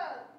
Good.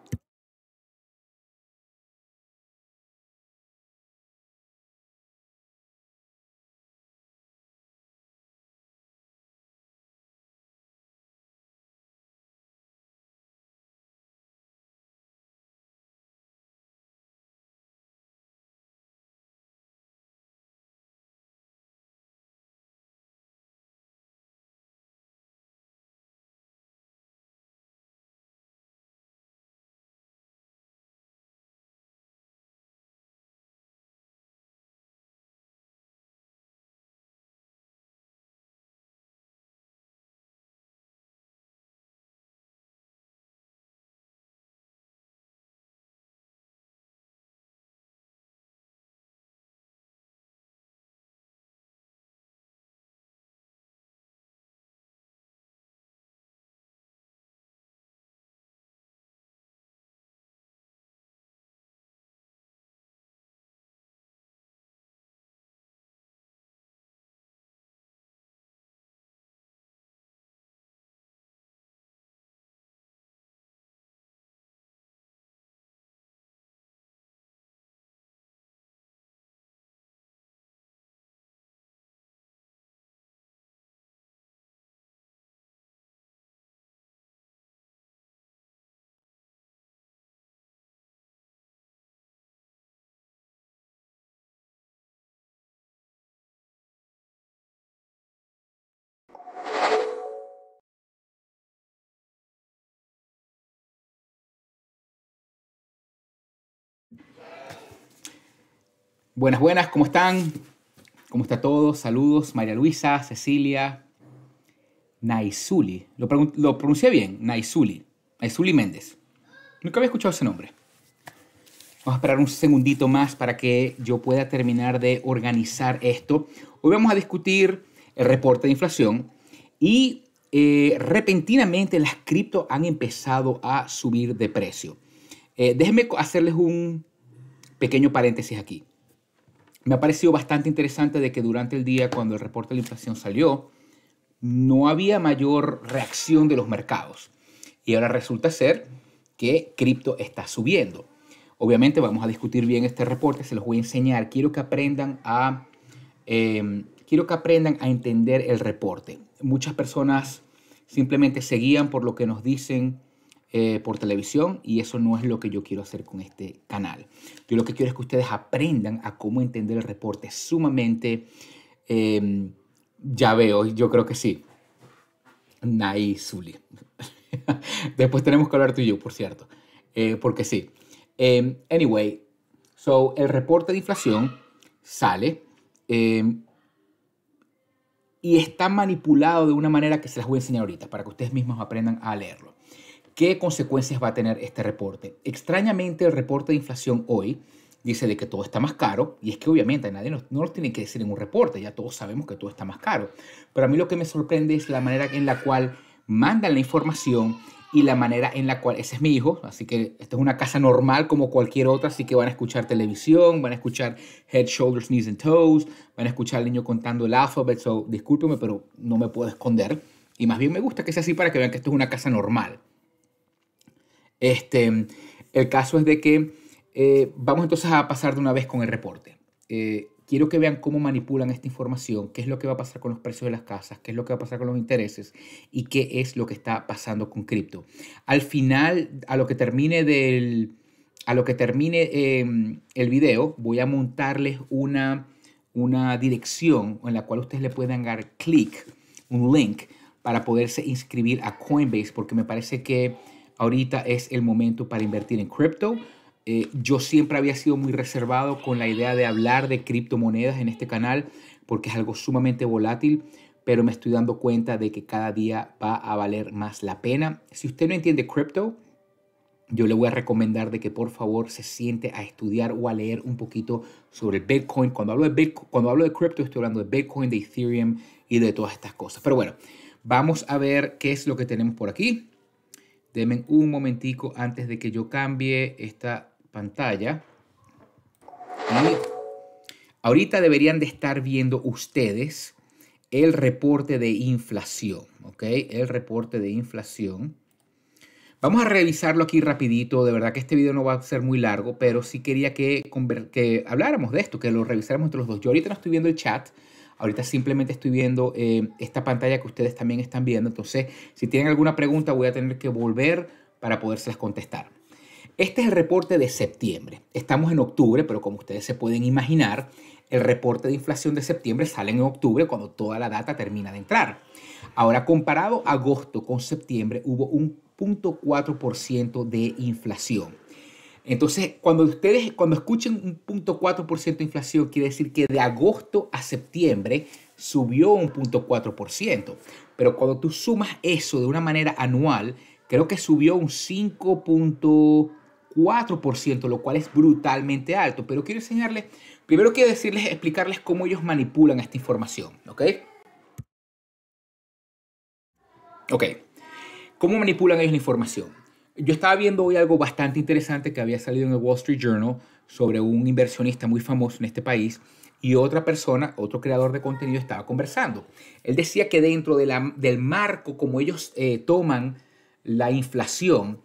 Buenas, buenas, ¿cómo están? ¿Cómo está todo? Saludos, María Luisa, Cecilia, Naizuli. Lo, pronuncié bien, Naizuli. Naizuli Méndez. Nunca había escuchado ese nombre. Vamos a esperar un segundito más para que yo pueda terminar de organizar esto. Hoy vamos a discutir el reporte de inflación y eh, repentinamente las cripto han empezado a subir de precio. Eh, déjenme hacerles un pequeño paréntesis aquí me ha parecido bastante interesante de que durante el día, cuando el reporte de la inflación salió, no había mayor reacción de los mercados. Y ahora resulta ser que cripto está subiendo. Obviamente vamos a discutir bien este reporte, se los voy a enseñar. Quiero que aprendan a, em, quiero que aprendan a entender el reporte. Muchas personas simplemente seguían por lo que nos dicen eh, por televisión y eso no es lo que yo quiero hacer con este canal. Yo lo que quiero es que ustedes aprendan a cómo entender el reporte sumamente... Em, ya veo, yo creo que sí. Nay Después tenemos que hablar tú y yo, por cierto. Eh, porque sí. Em, anyway, so el reporte de inflación sale em, y está manipulado de una manera que se las voy a enseñar ahorita para que ustedes mismos aprendan a leerlo. ¿Qué consecuencias va a tener este reporte? Extrañamente, el reporte de inflación hoy dice de que todo está más caro, y es que obviamente nadie nos, no tiene que decir en un reporte, ya todos sabemos que todo está más caro. Pero a mí lo que me sorprende es la manera en la cual mandan la información y la manera en la cual, ese es mi hijo, así que esto es una casa normal como cualquier otra, así que van a escuchar televisión, van a escuchar Head, Shoulders, Knees and Toes, van a escuchar al niño contando el alfabeto, so, discúlpeme, pero no me puedo esconder. Y más bien me gusta que sea así para que vean que esto es una casa normal. Este, el caso es de que eh, vamos entonces a pasar de una vez con el reporte. Eh, quiero que vean cómo manipulan esta información, qué es lo que va a pasar con los precios de las casas, qué es lo que va a pasar con los intereses y qué es lo que está pasando con cripto. Al final, a lo que termine del, a lo que termine em, el video, voy a montarles una, una dirección en la cual ustedes le pueden dar clic, un link, para poderse inscribir a Coinbase, porque me parece que ahorita es el momento para invertir en cripto. Eh, yo siempre había sido muy reservado con la idea de hablar de criptomonedas en este canal porque es algo sumamente volátil, pero me estoy dando cuenta de que cada día va a valer más la pena. Si usted no entiende cripto, yo le voy a recomendar de que por favor se siente a estudiar o a leer un poquito sobre Bitcoin. Cuando hablo de Bitcoin, cuando hablo de cripto estoy hablando de Bitcoin, de Ethereum y de todas estas cosas. Pero bueno, vamos a ver qué es lo que tenemos por aquí. Denme un momentico antes de que yo cambie esta pantalla. ahorita deberían de estar viendo ustedes el reporte de inflación, ¿ok? El reporte de inflación. Vamos a revisarlo aquí rapidito, de verdad que este video no va a ser muy largo, pero sí quería que, que habláramos de esto, que lo revisáramos entre los dos. Yo ahorita no estoy viendo el chat, Ahorita simplemente estoy viendo eh, esta pantalla que ustedes también están viendo. Entonces, si tienen alguna pregunta, voy a tener que volver para podérselas contestar. Este es el reporte de septiembre. Estamos en octubre, pero como ustedes se pueden imaginar, el reporte de inflación de septiembre sale en octubre cuando toda la data termina de entrar. Ahora, comparado agosto con septiembre, hubo un 0.4% de inflación. Entonces, cuando ustedes, cuando escuchen un punto 4% de inflación, quiere decir que de agosto a septiembre subió un punto Pero cuando tú sumas eso de una manera anual, creo que subió un 5.4%, lo cual es brutalmente alto. Pero quiero enseñarles, primero quiero decirles, explicarles cómo ellos manipulan esta información, ¿ok? Ok, ¿cómo manipulan ellos la información? Yo estaba viendo hoy algo bastante interesante que había salido en el Wall Street Journal sobre un inversionista muy famoso en este país y otra persona, otro creador de contenido estaba conversando. Él decía que dentro del marco como ellos eh, toman la inflación,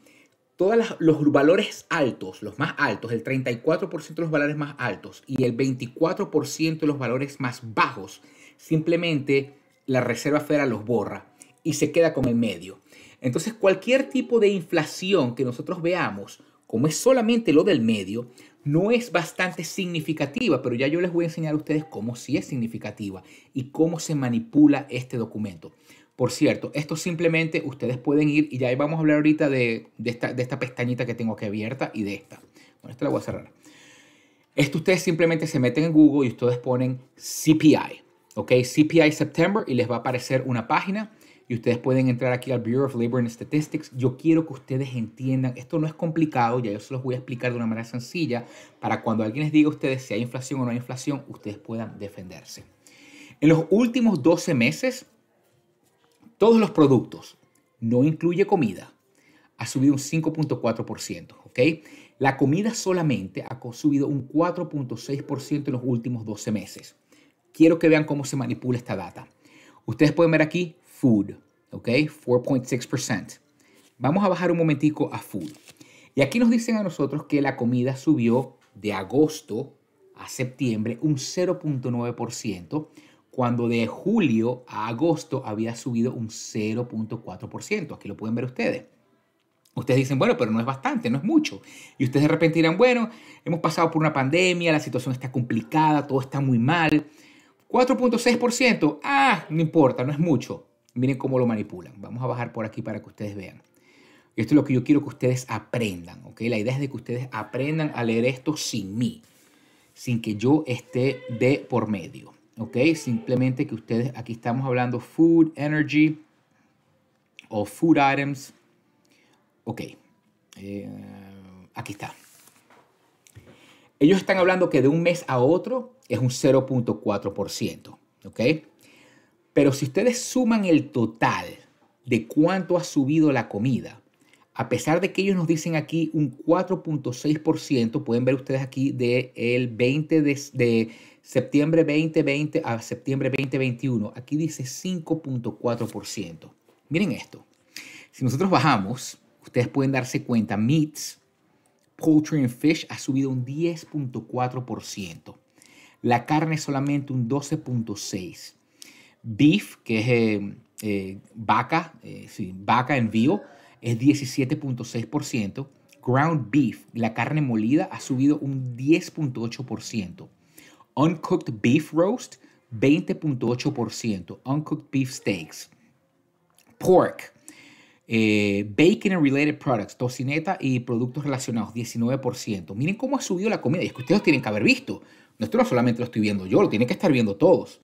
todos los valores altos, los más altos, el 34% los valores más altos y el 24% de los valores más bajos, simplemente la Reserva Federal los borra y se queda con el medio. Entonces cualquier tipo de inflación que nosotros veamos, como es solamente lo del medio, no es bastante significativa, pero ya yo les voy a enseñar a ustedes cómo sí es significativa y cómo se manipula este documento. Por cierto, esto simplemente ustedes pueden ir, y ya ahí vamos a hablar ahorita de, esta, de esta pestañita que tengo aquí abierta y de esta. Bueno, esta la voy a cerrar. Esto ustedes simplemente se meten en Google y ustedes ponen CPI, ¿ok? CPI September y les va a aparecer una página y ustedes pueden entrar aquí al Bureau of Labor and Statistics. Yo quiero que ustedes entiendan, esto no es complicado, ya yo se los voy a explicar de una manera sencilla para cuando alguien les diga a ustedes si hay inflación o no hay inflación, ustedes puedan defenderse. En los últimos 12 meses, todos los productos, no incluye comida, ha subido un 5.4%, ¿ok? La comida solamente ha subido un 4.6% en los últimos 12 meses. Quiero que vean cómo se manipula esta data. Ustedes pueden ver aquí food, 4.6%. Vamos a bajar un momentico a food. Y aquí nos dicen a nosotros que la comida subió de agosto a septiembre un 0.9%, cuando de julio a agosto había subido un 0.4%. Aquí lo pueden ver ustedes. Ustedes dicen, bueno, pero no es bastante, no es mucho. Y ustedes de repente dirán, bueno, hemos pasado por una pandemia, la situación está complicada, todo está muy mal. 4.6%, ah, no importa, no es mucho. Miren cómo lo manipulan. Vamos a bajar por aquí para que ustedes vean. Esto es lo que yo quiero que ustedes aprendan, ¿ok? La idea es de que ustedes aprendan a leer esto sin mí, sin que yo esté de por medio, ¿ok? Simplemente que ustedes, aquí estamos hablando food, energy o food items, ok. Eh, aquí está. Ellos están hablando que de un mes a otro es un 0.4%, ¿ok? Pero si ustedes suman el total de cuánto ha subido la comida, a pesar de que ellos nos dicen aquí un 4.6%, pueden ver ustedes aquí de el 20 de septiembre 2020 a septiembre 2021, aquí dice 5.4%. Miren esto. Si nosotros bajamos, ustedes pueden darse cuenta, meats, poultry and fish ha subido un 10.4%. La carne solamente un 12.6%. Beef, que es eh, eh, vaca, eh, sí, vaca en vivo, es 17.6%. Ground beef, la carne molida, ha subido un 10.8%. Uncooked beef roast, 20.8%. Uncooked beef steaks. Pork, bacon and related products, tocineta y productos relacionados, 19%. Miren cómo ha subido la comida. Y es que ustedes tienen que haber visto. No esto solamente lo estoy viendo yo, lo tienen que estar viendo todos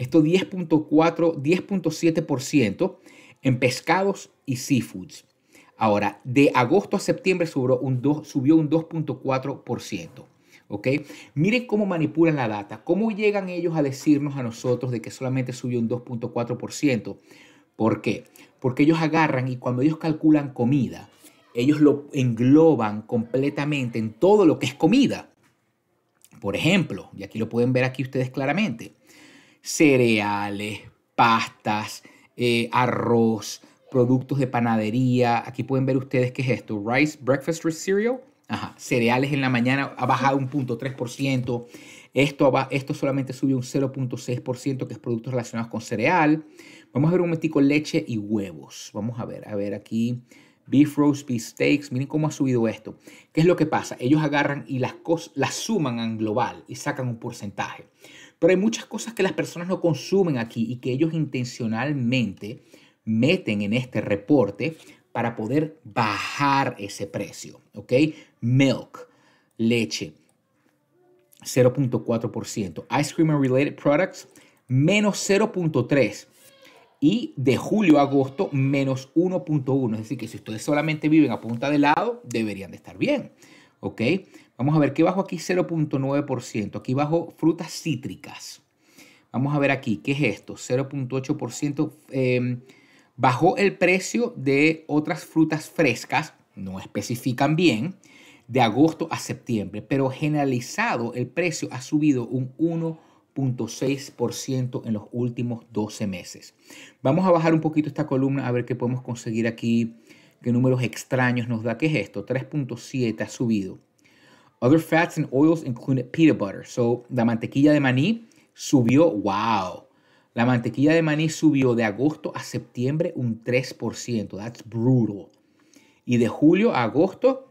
esto 10.4, 10.7% en pescados y seafoods. Ahora, de agosto a septiembre subió un 2.4%. ¿ok? Miren cómo manipulan la data, cómo llegan ellos a decirnos a nosotros de que solamente subió un 2.4%. ¿Por qué? Porque ellos agarran y cuando ellos calculan comida, ellos lo engloban completamente en todo lo que es comida. Por ejemplo, y aquí lo pueden ver aquí ustedes claramente, cereales, pastas, eh, arroz, productos de panadería. Aquí pueden ver ustedes qué es esto, rice breakfast with cereal. Ajá, cereales en la mañana ha bajado un punto 3%. Esto, esto solamente sube un 0.6%, que es productos relacionados con cereal. Vamos a ver un momentico leche y huevos. Vamos a ver, a ver aquí. Beef roast, beef steaks. Miren cómo ha subido esto. ¿Qué es lo que pasa? Ellos agarran y las, cosas, las suman en global y sacan un porcentaje. Pero hay muchas cosas que las personas no consumen aquí y que ellos intencionalmente meten en este reporte para poder bajar ese precio. ¿Ok? Milk, leche, 0.4%. Ice cream and related products, menos 0.3%. Y de julio a agosto, menos 1.1. Es decir, que si ustedes solamente viven a punta de lado, deberían de estar bien. ¿Ok? Vamos a ver ¿qué bajo aquí 0.9%. Aquí bajo frutas cítricas. Vamos a ver aquí, ¿qué es esto? 0.8%. Em, bajó el precio de otras frutas frescas, no especifican bien, de agosto a septiembre, pero generalizado el precio ha subido un 1.6% en los últimos 12 meses. Vamos a bajar un poquito esta columna a ver qué podemos conseguir aquí, qué números extraños nos da. ¿Qué es esto? 3.7 ha subido. Other fats and oils include peanut butter. So, la mantequilla de maní subió, wow. La mantequilla de maní subió de agosto a septiembre un 3%. That's brutal. Y de julio a agosto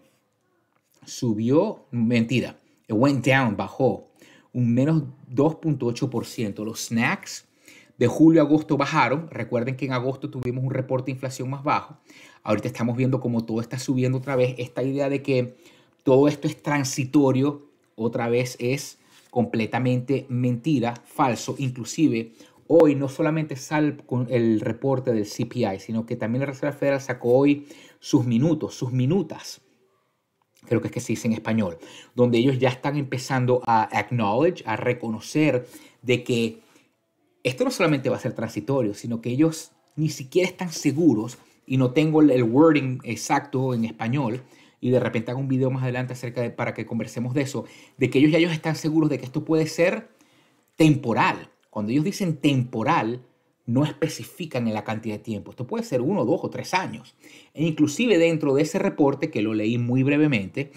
subió, mentira, it went down, bajó un menos 2.8%. Los snacks de julio a agosto bajaron. Recuerden que en agosto tuvimos un reporte de inflación más bajo. Ahorita estamos viendo como todo está subiendo otra vez. Esta idea de que todo esto es transitorio, otra vez es completamente mentira, falso. Inclusive hoy no solamente sale con el reporte del CPI, sino que también la Reserva Federal sacó hoy sus minutos, sus minutas creo que es que se dice en español, donde ellos ya están empezando a acknowledge, a reconocer de que esto no solamente va a ser transitorio, sino que ellos ni siquiera están seguros, y no tengo el wording exacto en español, y de repente hago un video más adelante acerca de, para que conversemos de eso, de que ellos ya ellos están seguros de que esto puede ser temporal. Cuando ellos dicen temporal, no especifican en la cantidad de tiempo. Esto puede ser uno, dos o tres años. E inclusive dentro de ese reporte, que lo leí muy brevemente,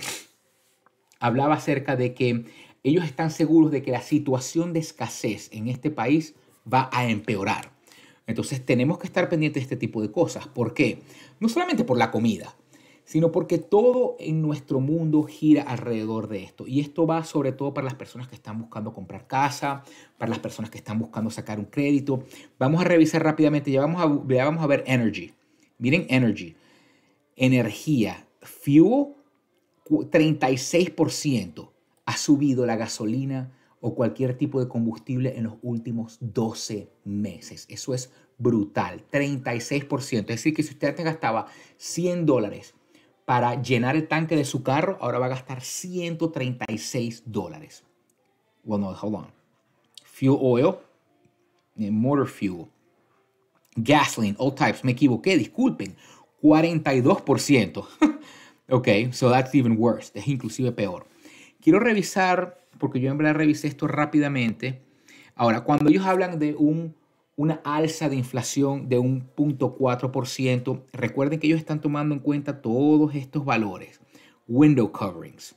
hablaba acerca de que ellos están seguros de que la situación de escasez en este país va a empeorar. Entonces tenemos que estar pendientes de este tipo de cosas. ¿Por qué? No solamente por la comida, sino porque todo en nuestro mundo gira alrededor de esto. Y esto va sobre todo para las personas que están buscando comprar casa, para las personas que están buscando sacar un crédito. Vamos a revisar rápidamente, ya vamos a, vamos a ver energy. Miren energy, energía, fuel, 36% ha subido la gasolina o cualquier tipo de combustible en los últimos 12 meses. Eso es brutal, 36%. Es decir, que si usted te gastaba 100 dólares para llenar el tanque de su carro, ahora va a gastar 136 dólares. Well, hold on. Fuel oil eh, motor fuel. Gasoline, all types. Me equivoqué, disculpen. 42%. ok, so that's even worse. Es inclusive peor. Quiero revisar, porque yo en verdad revisé esto rápidamente. Ahora, cuando ellos hablan de un una alza de inflación de un 0.4%. Recuerden que ellos están tomando en cuenta todos estos valores. Window coverings.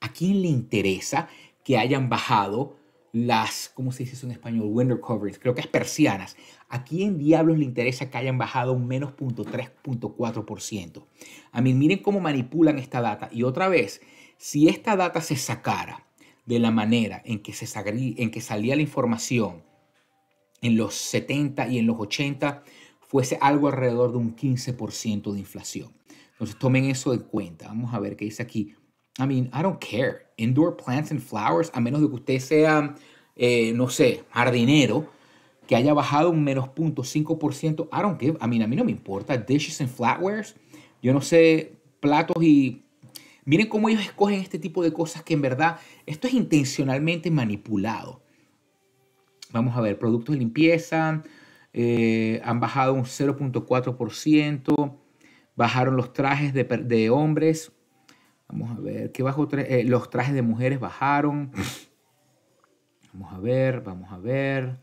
¿A quién le interesa que hayan bajado las, ¿cómo se dice eso en español? Window coverings, creo que es persianas. ¿A quién diablos le interesa que hayan bajado un menos 0.3.4%? A mí, miren cómo manipulan esta data. Y otra vez, si esta data se sacara de la manera en que, se en que salía la información en los 70 y en los 80 fuese algo alrededor de un 15% de inflación. Entonces tomen eso en cuenta. Vamos a ver qué dice aquí. I mean, I don't care. Indoor plants and flowers, a menos de que usted sea, eh, no sé, jardinero, que haya bajado un menos 0.5%, I don't care. a mí no me importa. Dishes and flatwares, yo no sé, platos y... Miren cómo ellos escogen este tipo de cosas que en verdad, esto es intencionalmente manipulado. Vamos a ver, productos de limpieza eh, han bajado un 0.4%, bajaron los trajes de, hombres, vamos a ver, ¿qué bajó? Eh, los trajes de mujeres bajaron, vamos a ver, vamos a ver,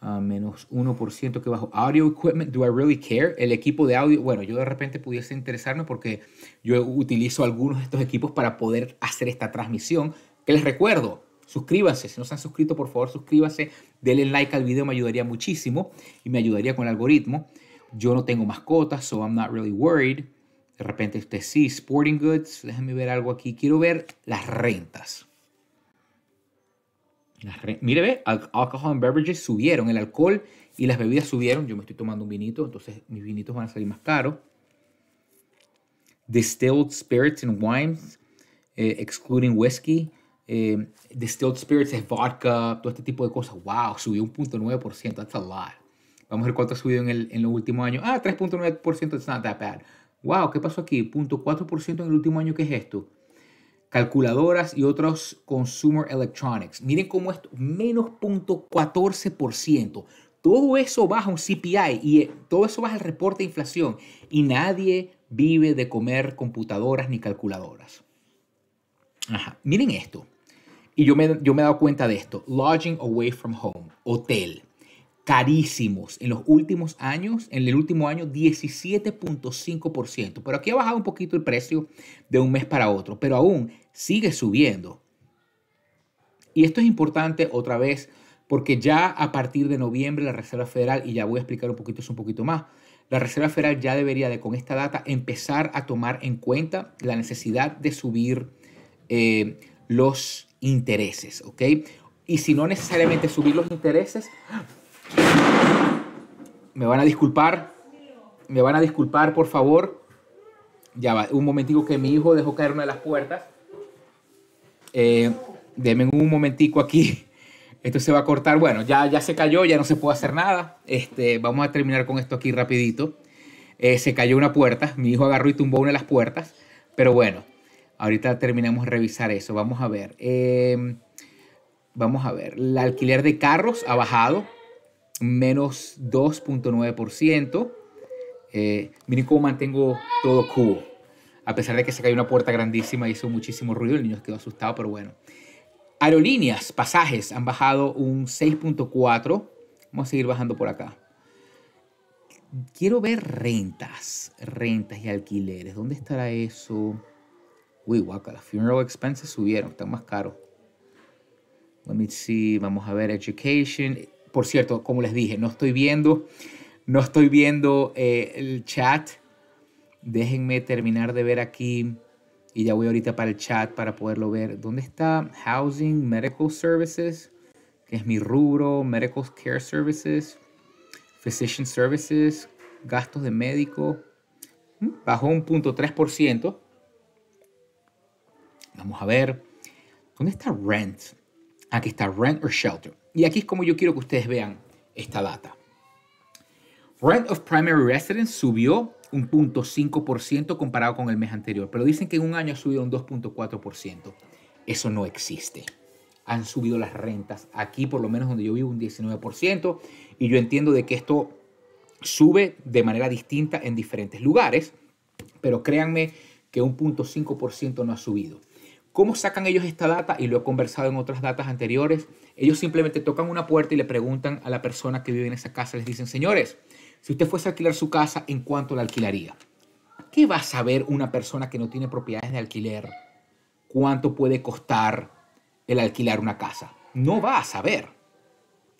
a menos 1% que bajo Audio equipment, do I really care? El equipo de audio, bueno, yo de repente pudiese interesarme porque yo utilizo algunos de estos equipos para poder hacer esta transmisión, que les recuerdo, Suscríbase, si no se han suscrito, por favor suscríbase. denle like al video, me ayudaría muchísimo y me ayudaría con el algoritmo. Yo no tengo mascotas, so I'm not really worried. De repente usted sí, Sporting Goods, déjenme ver algo aquí. Quiero ver las rentas. Mire, ve, alcohol and beverages subieron, el alcohol y las bebidas subieron. Yo me estoy tomando un vinito, entonces mis vinitos van a salir más caros. Distilled spirits and wines, eh, excluding whiskey, eh, distilled spirits es vodka, todo este tipo de cosas. ¡Wow! Subió un punto 0.9%. That's a lot. Vamos a ver cuánto ha subido en, el, en los últimos años. Ah, 3.9%. It's not that bad. ¡Wow! ¿Qué pasó aquí? punto por4% en el último año. ¿Qué es esto? Calculadoras y otros consumer electronics. Miren cómo esto, menos 0.14%. Todo eso baja un CPI y eh, todo eso baja el reporte de inflación. Y nadie vive de comer computadoras ni calculadoras. Ajá. Miren esto y yo me, he dado cuenta de esto, lodging away from home, hotel, carísimos en los últimos años, en el último año 17.5%, pero aquí ha bajado un poquito el precio de un mes para otro, pero aún sigue subiendo. Y esto es importante otra vez porque ya a partir de noviembre la Reserva Federal, y ya voy a explicar un poquito un poquito más, la Reserva Federal ya debería de con esta data empezar a tomar en cuenta la necesidad de subir eh, los intereses, ¿ok? Y si no necesariamente subir los intereses, me van a disculpar, me van a disculpar, por favor. Ya va, un momentico que mi hijo dejó caer una de las puertas. Eh, un momentico aquí. Esto se va a cortar. Bueno, ya, ya se cayó, ya no se puede hacer nada. Este, vamos a terminar con esto aquí rapidito. Eh, se cayó una puerta, mi hijo agarró y tumbó una de las puertas. Pero bueno, Ahorita terminamos de revisar eso. Vamos a ver. Em, vamos a ver. El alquiler de carros ha bajado menos 2.9%. Eh, miren cómo mantengo todo cubo. A pesar de que se cayó una puerta grandísima, y hizo muchísimo ruido, el niño quedó asustado, pero bueno. Aerolíneas, pasajes han bajado un 6.4. Vamos a seguir bajando por acá. Quiero ver rentas, rentas y alquileres. ¿Dónde estará eso? Uy, guaca, las funeral expenses subieron, están más caros. Let me see, vamos a ver education. Por cierto, como les dije, no estoy viendo, no estoy viendo eh, el chat. Déjenme terminar de ver aquí y ya voy ahorita para el chat para poderlo ver. ¿Dónde está Housing Medical Services? Que es mi rubro, Medical Care Services, Physician Services, gastos de médico. Mm, bajó un punto 3%. Vamos a ver. ¿Dónde está rent? Aquí está rent or shelter. Y aquí es como yo quiero que ustedes vean esta data. Rent of primary residence subió un 0.5% comparado con el mes anterior, pero dicen que en un año ha subido un 2.4%. Eso no existe. Han subido las rentas aquí, por lo menos donde yo vivo, un 19%. Y yo entiendo de que esto sube de manera distinta en diferentes lugares, pero créanme que un 0.5% no ha subido. ¿Cómo sacan ellos esta data? Y lo he conversado en otras datas anteriores. Ellos simplemente tocan una puerta y le preguntan a la persona que vive en esa casa. Les dicen, señores, si usted fuese a alquilar su casa, ¿en cuánto la alquilaría? ¿Qué va a saber una persona que no tiene propiedades de alquiler? ¿Cuánto puede costar el alquilar una casa? No va a saber.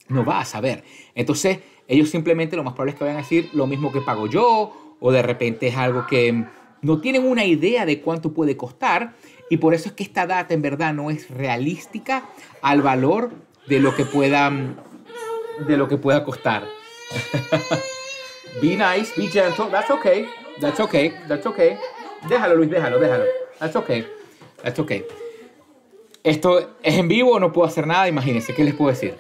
No va a saber. Entonces, ellos simplemente lo más probable es que vayan a decir lo mismo que pago yo o de repente es algo que no tienen una idea de cuánto puede costar y por eso es que esta data en verdad no es realística al valor de lo que mm, de lo que pueda costar. be nice, be gentle, that's okay, that's okay, that's okay. Déjalo Luis, déjalo, déjalo. That's okay, that's okay. Esto es en vivo, no puedo hacer nada, imagínense, ¿qué les puedo decir?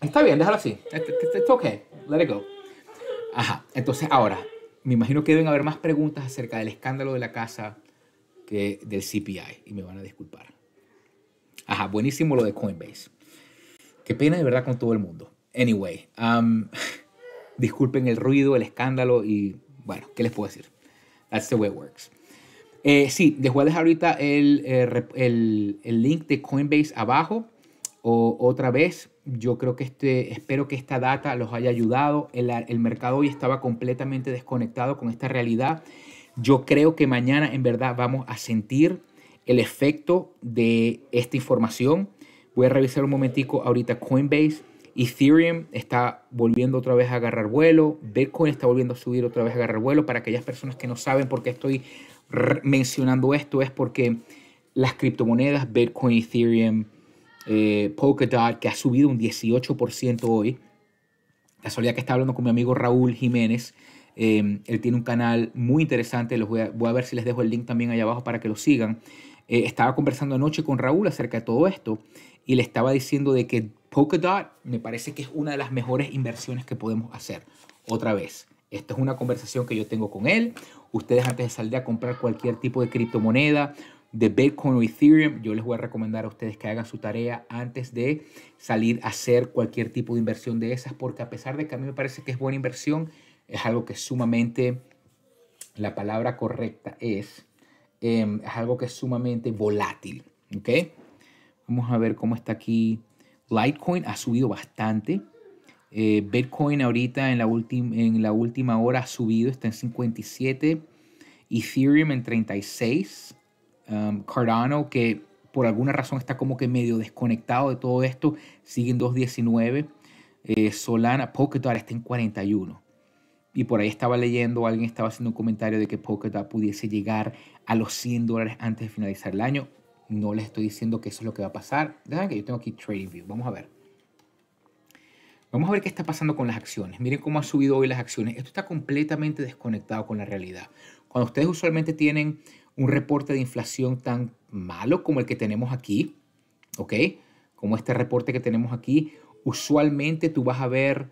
Está bien, déjalo así. It's okay, let it go. Ajá, entonces ahora, me imagino que deben haber más preguntas acerca del escándalo de la casa que del CPI, y me van a disculpar. Ajá, buenísimo lo de Coinbase. Qué pena de verdad con todo el mundo. Anyway, um, disculpen el ruido, el escándalo y bueno, ¿qué les puedo decir? That's the way it works. Eh, sí, les voy a dejar ahorita el, eh, el, el, link de Coinbase abajo o otra vez yo creo que este, espero que esta data los haya ayudado. El, el mercado hoy estaba completamente desconectado con esta realidad. Yo creo que mañana en verdad vamos a sentir el efecto de esta información. Voy a revisar un momentico ahorita Coinbase. Ethereum está volviendo otra vez a agarrar vuelo. Bitcoin está volviendo a subir otra vez a agarrar vuelo. Para aquellas personas que no saben por qué estoy mencionando esto es porque las criptomonedas, Bitcoin, Ethereum, eh, Polkadot, que ha subido un 18% hoy. la Casualidad que está hablando con mi amigo Raúl Jiménez. Em, él tiene un canal muy interesante. voy a, ver si les dejo el link también allá abajo para que lo sigan. Eh, estaba conversando anoche con Raúl acerca de todo esto y le estaba diciendo de que Polkadot me parece que es una de las mejores inversiones que podemos hacer. Otra vez, esta es una conversación que yo tengo con él. Ustedes antes de salir a comprar cualquier tipo de criptomoneda de Bitcoin o Ethereum, yo les voy a recomendar a ustedes que hagan su tarea antes de salir a hacer cualquier tipo de inversión de esas, porque a pesar de que a mí me parece que es buena inversión, es algo que es sumamente, la palabra correcta es, em, es algo que es sumamente volátil. ¿okay? Vamos a ver cómo está aquí. Litecoin ha subido bastante. Eh, Bitcoin ahorita en la, en la última hora ha subido, está en 57. Ethereum en 36. Um, Cardano, que por alguna razón está como que medio desconectado de todo esto, sigue en 2.19. Eh, Solana, Polkadot está en 41. Y por ahí estaba leyendo, alguien estaba haciendo un comentario de que Polkadot pudiese llegar a los 100 dólares antes de finalizar el año. No les estoy diciendo que eso es lo que va a pasar. Dejan que yo tengo aquí TradingView. Vamos a ver. Vamos a ver qué está pasando con las acciones. Miren cómo han subido hoy las acciones. Esto está completamente desconectado con la realidad. Cuando ustedes usualmente tienen un reporte de inflación tan malo como el que tenemos aquí, ¿ok? Como este reporte que tenemos aquí, usualmente tú vas a ver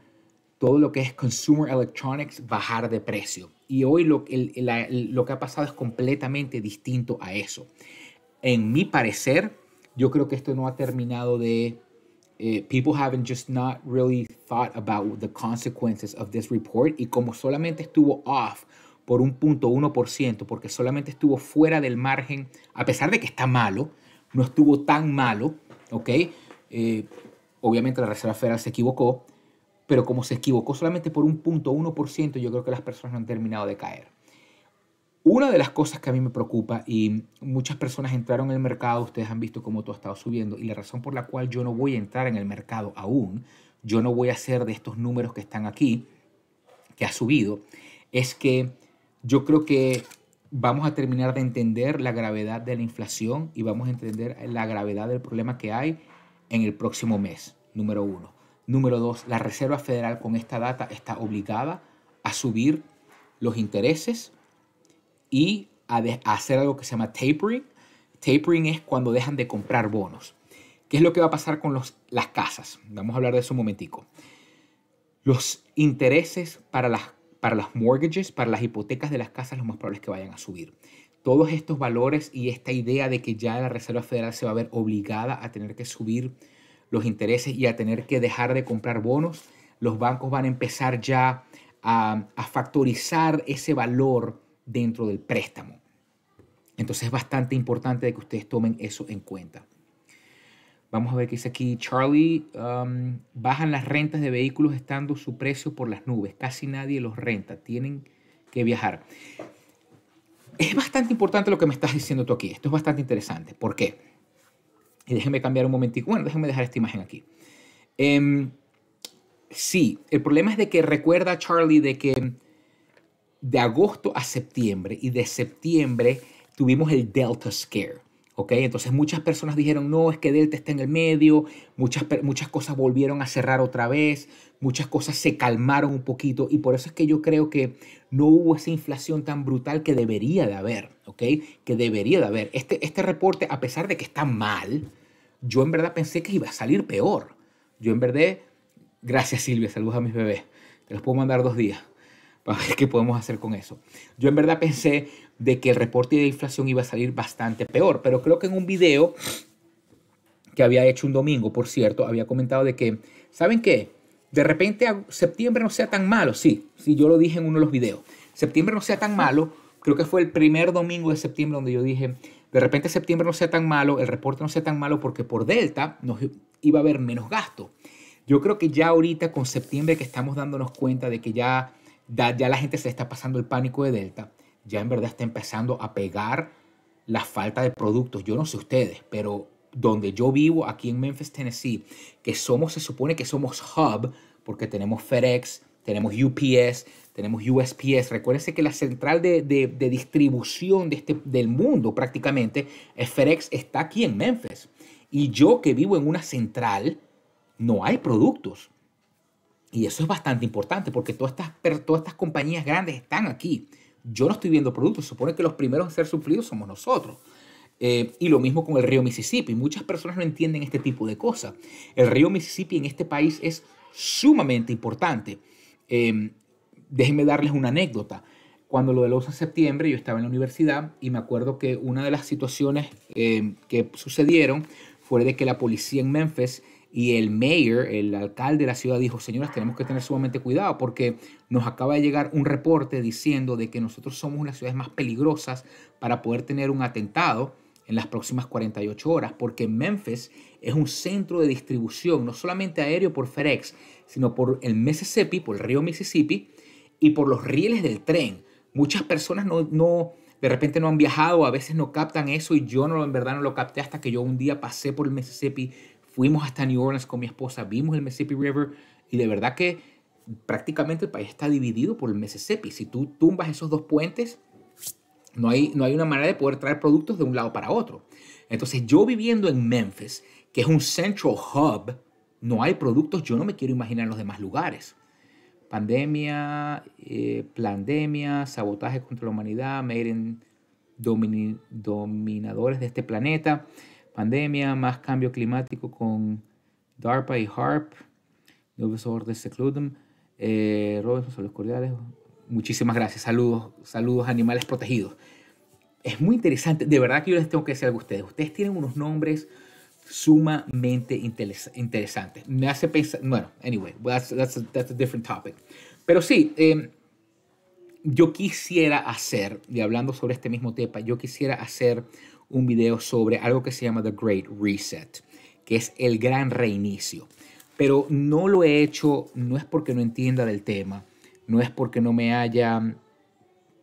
todo lo que es consumer electronics bajar de precio. Y hoy lo, que ha pasado es completamente distinto a eso. En mi parecer, yo creo que esto no ha terminado de eh, people haven't just not really thought about the consequences of this report y como solamente estuvo off por un punto 1%, porque solamente estuvo fuera del margen, a pesar de que está malo, no estuvo tan malo, ¿ok? Eh, obviamente la Reserva Federal se equivocó, pero como se equivocó solamente por un punto 1%, yo creo que las personas no han terminado de caer. Una de las cosas que a mí me preocupa, y muchas personas entraron en el mercado, ustedes han visto cómo todo ha estado subiendo, y la razón por la cual yo no voy a entrar en el mercado aún, yo no voy a hacer de estos números que están aquí, que ha subido, es que yo creo que vamos a terminar de entender la gravedad de la inflación y vamos a entender la gravedad del problema que hay en el próximo mes, número uno. Número dos, la Reserva Federal con esta data está obligada a subir los intereses y a, hacer algo que se llama tapering. Tapering es cuando dejan de comprar bonos. ¿Qué es lo que va a pasar con las casas? Vamos a hablar de eso un momentico. Los intereses para las para las mortgages, para las hipotecas de las casas, lo más probable es que vayan a subir. Todos estos valores y esta idea de que ya la Reserva Federal se va a ver obligada a tener que subir los intereses y a tener que dejar de comprar bonos, los bancos van a empezar ya a, factorizar ese valor dentro del préstamo. Entonces es bastante importante que ustedes tomen eso en cuenta. Vamos a ver qué dice aquí. Charlie, um, bajan las rentas de vehículos estando su precio por las nubes. Casi nadie los renta. Tienen que viajar. Es bastante importante lo que me estás diciendo tú aquí. Esto es bastante interesante. ¿Por qué? Y déjenme cambiar un momentico. Bueno, déjenme dejar esta imagen aquí. Em, sí, el problema es de que recuerda Charlie de que de agosto a septiembre y de septiembre tuvimos el Delta Scare. Entonces muchas personas dijeron, no, es que Delta está en el medio, muchas, muchas cosas volvieron a cerrar otra vez, muchas cosas se calmaron un poquito y por eso es que yo creo que no hubo esa inflación tan brutal que debería de haber, ¿ok? Que debería de haber. Este, este reporte, a pesar de que está mal, yo en verdad pensé que iba a salir peor. Yo en verdad, gracias Silvia, saludos a mis bebés, te los puedo mandar dos días para ver qué podemos hacer con eso. Yo en verdad pensé de que el reporte de inflación iba a salir bastante peor, pero creo que en un video que había hecho un domingo, por cierto, había comentado de que, ¿saben qué? De repente septiembre no sea tan malo, sí, sí, yo lo dije en uno de los videos. Septiembre no sea tan malo, creo que fue el primer domingo de septiembre donde yo dije, de repente septiembre no sea tan malo, el reporte no sea tan malo porque por Delta nos iba a haber menos gasto. Yo creo que ya ahorita con septiembre que estamos dándonos cuenta de que ya ya la gente se está pasando el pánico de Delta, ya en verdad está empezando a pegar la falta de productos. Yo no sé ustedes, pero donde yo vivo, aquí en Memphis, Tennessee, que somos, se supone que somos hub, porque tenemos FedEx, tenemos UPS, tenemos USPS. Recuérdense que la central de, distribución de este, del mundo prácticamente, es FedEx, está aquí en Memphis. Y yo que vivo en una central, no hay productos. Y eso es bastante importante porque todas estas, todas estas compañías grandes están aquí. Yo no estoy viendo productos, supone que los primeros en ser sufridos somos nosotros. Eh, y lo mismo con el río Mississippi. Muchas personas no entienden este tipo de cosas. El río Mississippi en este país es sumamente importante. Em, déjenme darles una anécdota. Cuando lo del 11 de septiembre, yo estaba en la universidad y me acuerdo que una de las situaciones em, que sucedieron fue de que la policía en Memphis y el mayor, el alcalde de la ciudad, dijo, señoras, tenemos que tener sumamente cuidado porque nos acaba de llegar un reporte diciendo de que nosotros somos una las ciudades más peligrosas para poder tener un atentado en las próximas 48 horas, porque Memphis es un centro de distribución, no solamente aéreo por FedEx, sino por el Mississippi, por el río Mississippi, y por los rieles del tren. Muchas personas no, de repente no han viajado, a veces no captan eso, y yo no, en verdad no lo capté hasta que yo un día pasé por el Mississippi Fuimos hasta New Orleans con mi esposa, vimos el Mississippi River y de verdad que prácticamente el país está dividido por el Mississippi. Si tú tumbas esos dos puentes, no hay, no hay una manera de poder traer productos de un lado para otro. Entonces yo viviendo en Memphis, que es un central hub, no hay productos, yo no me quiero imaginar en los demás lugares. Pandemia, eh, pandemia, sabotaje contra la humanidad, made dominadores de este planeta pandemia, más cambio climático con DARPA y HARP, nuevos de Secludum, Eh, Robert, saludos cordiales. Muchísimas gracias. Saludos, saludos animales protegidos. Es muy interesante. De verdad que yo les tengo que decir algo a ustedes. Ustedes tienen unos nombres sumamente interesantes. Me hace pensar. Bueno, anyway, that's, that's, a, that's a different topic. Pero sí, em, yo quisiera hacer, y hablando sobre este mismo tema, yo quisiera hacer un video sobre algo que se llama The Great Reset, que es el gran reinicio. Pero no lo he hecho, no es porque no entienda del tema, no es porque no me haya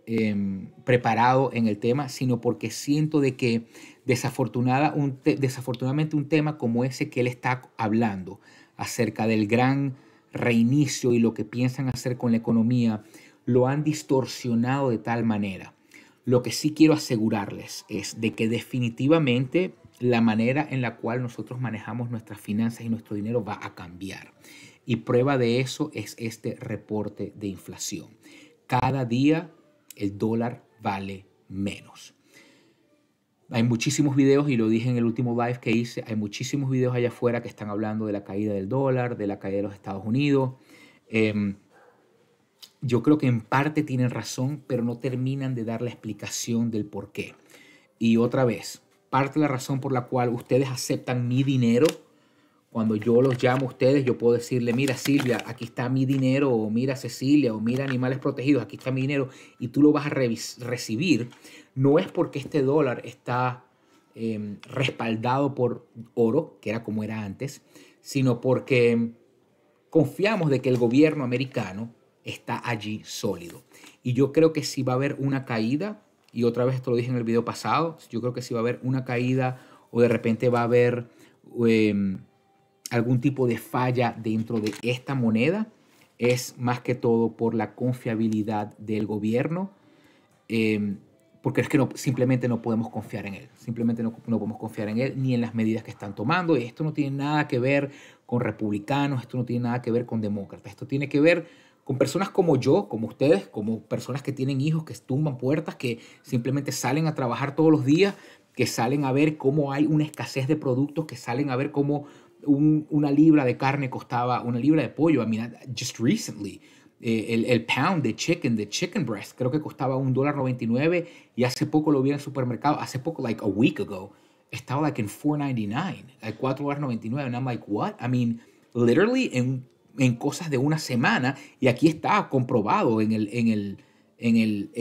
em, preparado en el tema, sino porque siento de que desafortunada desafortunadamente un tema como ese que él está hablando acerca del gran reinicio y lo que piensan hacer con la economía, lo han distorsionado de tal manera lo que sí quiero asegurarles es de que definitivamente la manera en la cual nosotros manejamos nuestras finanzas y nuestro dinero va a cambiar. Y prueba de eso es este reporte de inflación. Cada día el dólar vale menos. Hay muchísimos videos, y lo dije en el último live que hice, hay muchísimos videos allá afuera que están hablando de la caída del dólar, de la caída de los Estados Unidos. Em, yo creo que en parte tienen razón, pero no terminan de dar la explicación del por qué. Y otra vez, parte de la razón por la cual ustedes aceptan mi dinero, cuando yo los llamo a ustedes, yo puedo decirle, mira Silvia, aquí está mi dinero, o mira Cecilia, o mira Animales Protegidos, aquí está mi dinero, y tú lo vas a recibir, no es porque este dólar está em, respaldado por oro, que era como era antes, sino porque em, confiamos de que el gobierno americano está allí sólido. Y yo creo que si va a haber una caída, y otra vez te lo dije en el video pasado, yo creo que si va a haber una caída o de repente va a haber em, algún tipo de falla dentro de esta moneda, es más que todo por la confiabilidad del gobierno. Em, porque es que simplemente no podemos confiar en él, simplemente no, no, podemos confiar en él ni en las medidas que están tomando. Y esto no tiene nada que ver con republicanos, esto no tiene nada que ver con demócratas, esto tiene que ver con personas como yo, como ustedes, como personas que tienen hijos, que tumban puertas, que simplemente salen a trabajar todos los días, que salen a ver cómo hay una escasez de productos, que salen a ver cómo una libra de carne costaba una libra de pollo. I mean, just recently, eh, el, pound de chicken, de chicken breast, creo que costaba un dólar 99 y hace poco lo vi en el supermercado, hace poco, like a week ago, estaba like en 4.99, like 4.99, And I'm like, what? I mean, literally en en cosas de una semana y aquí está comprobado en el, el, en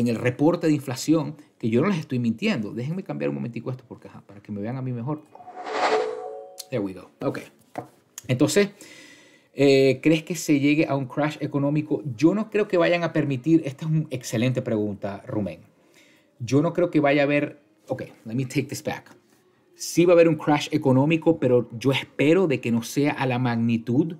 el, reporte de inflación que yo no les estoy mintiendo. Déjenme cambiar un momentico esto porque, para que me vean a mí mejor. There we go. Ok. Entonces, eh, ¿crees que se llegue a un crash económico? Yo no creo que vayan a permitir, esta es una excelente pregunta, Rumén. Yo no creo que vaya a haber, ok, let me take this back. Sí va a haber un crash económico, pero yo espero de que no sea a la magnitud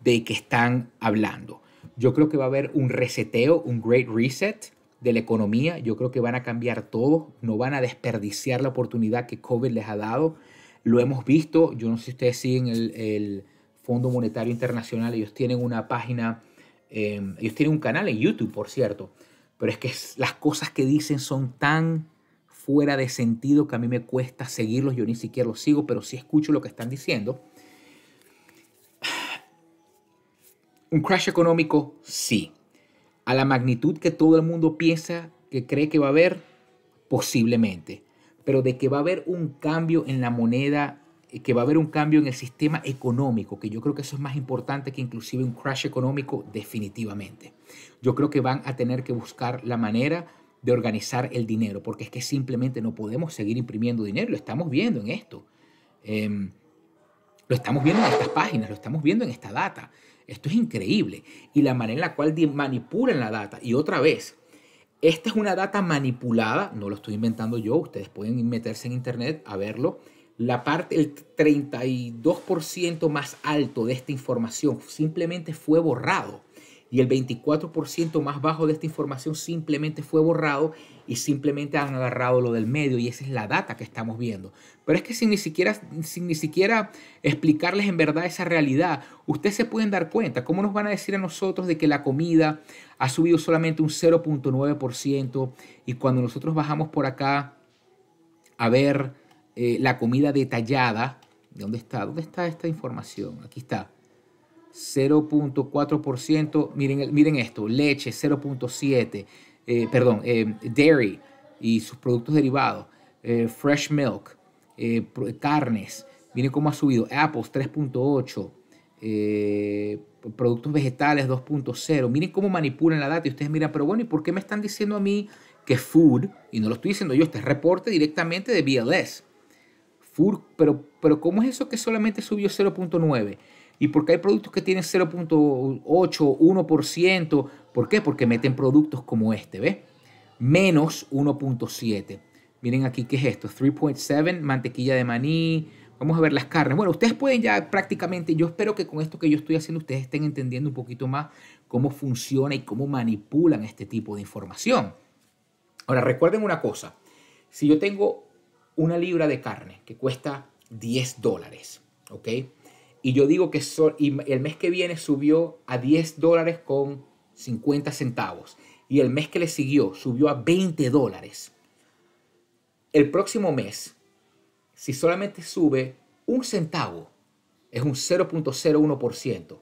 de que están hablando. Yo creo que va a haber un reseteo, un great reset de la economía. Yo creo que van a cambiar todo, no van a desperdiciar la oportunidad que COVID les ha dado. Lo hemos visto, yo no sé si ustedes siguen el, el Fondo Monetario Internacional, ellos tienen una página, em, ellos tienen un canal en YouTube, por cierto, pero es que las cosas que dicen son tan fuera de sentido que a mí me cuesta seguirlos, yo ni siquiera los sigo, pero sí escucho lo que están diciendo. Un crash económico, sí. A la magnitud que todo el mundo piensa que cree que va a haber, posiblemente. Pero de que va a haber un cambio en la moneda, eh, que va a haber un cambio en el sistema económico, que yo creo que eso es más importante que inclusive un crash económico, definitivamente. Yo creo que van a tener que buscar la manera de organizar el dinero, porque es que simplemente no podemos seguir imprimiendo dinero, lo estamos viendo en esto. Em, lo estamos viendo en estas páginas, lo estamos viendo en esta data. Esto es increíble. Y la manera en la cual manipulan la data. Y otra vez, esta es una data manipulada, no lo estoy inventando yo, ustedes pueden meterse en internet a verlo. La parte, el 32% más alto de esta información simplemente fue borrado y el 24% más bajo de esta información simplemente fue borrado y simplemente han agarrado lo del medio y esa es la data que estamos viendo. Pero es que sin ni siquiera, sin ni siquiera explicarles en verdad esa realidad, ustedes se pueden dar cuenta. ¿Cómo nos van a decir a nosotros de que la comida ha subido solamente un 0.9% y cuando nosotros bajamos por acá a ver eh, la comida detallada, ¿dónde está? ¿Dónde está esta información? Aquí está 0.4%. Miren, miren esto, leche 0.7%, eh, perdón, eh, dairy y sus productos derivados, eh, fresh milk, carnes, miren cómo ha subido, apples 3.8%. productos vegetales 2.0. Miren cómo manipulan la data y ustedes miran, pero bueno, ¿y por qué me están diciendo a mí que food, y no lo estoy diciendo yo, este reporte directamente de BLS, food, pero, pero ¿cómo es eso que solamente subió 0.9? Y porque hay productos que tienen 0.8, 1%. ¿Por qué? Porque meten productos como este, ¿ves? Menos 1.7. Miren aquí, ¿qué es esto? 3.7, mantequilla de maní. Vamos a ver las carnes. Bueno, ustedes pueden ya prácticamente, yo espero que con esto que yo estoy haciendo ustedes estén entendiendo un poquito más cómo funciona y cómo manipulan este tipo de información. Ahora, recuerden una cosa. Si yo tengo una libra de carne que cuesta 10 dólares, ¿ok? Y yo digo que el mes que viene subió a 10 dólares con 50 centavos. Y el mes que le siguió subió a 20 dólares. El próximo mes, si solamente sube un centavo, es un 0.01%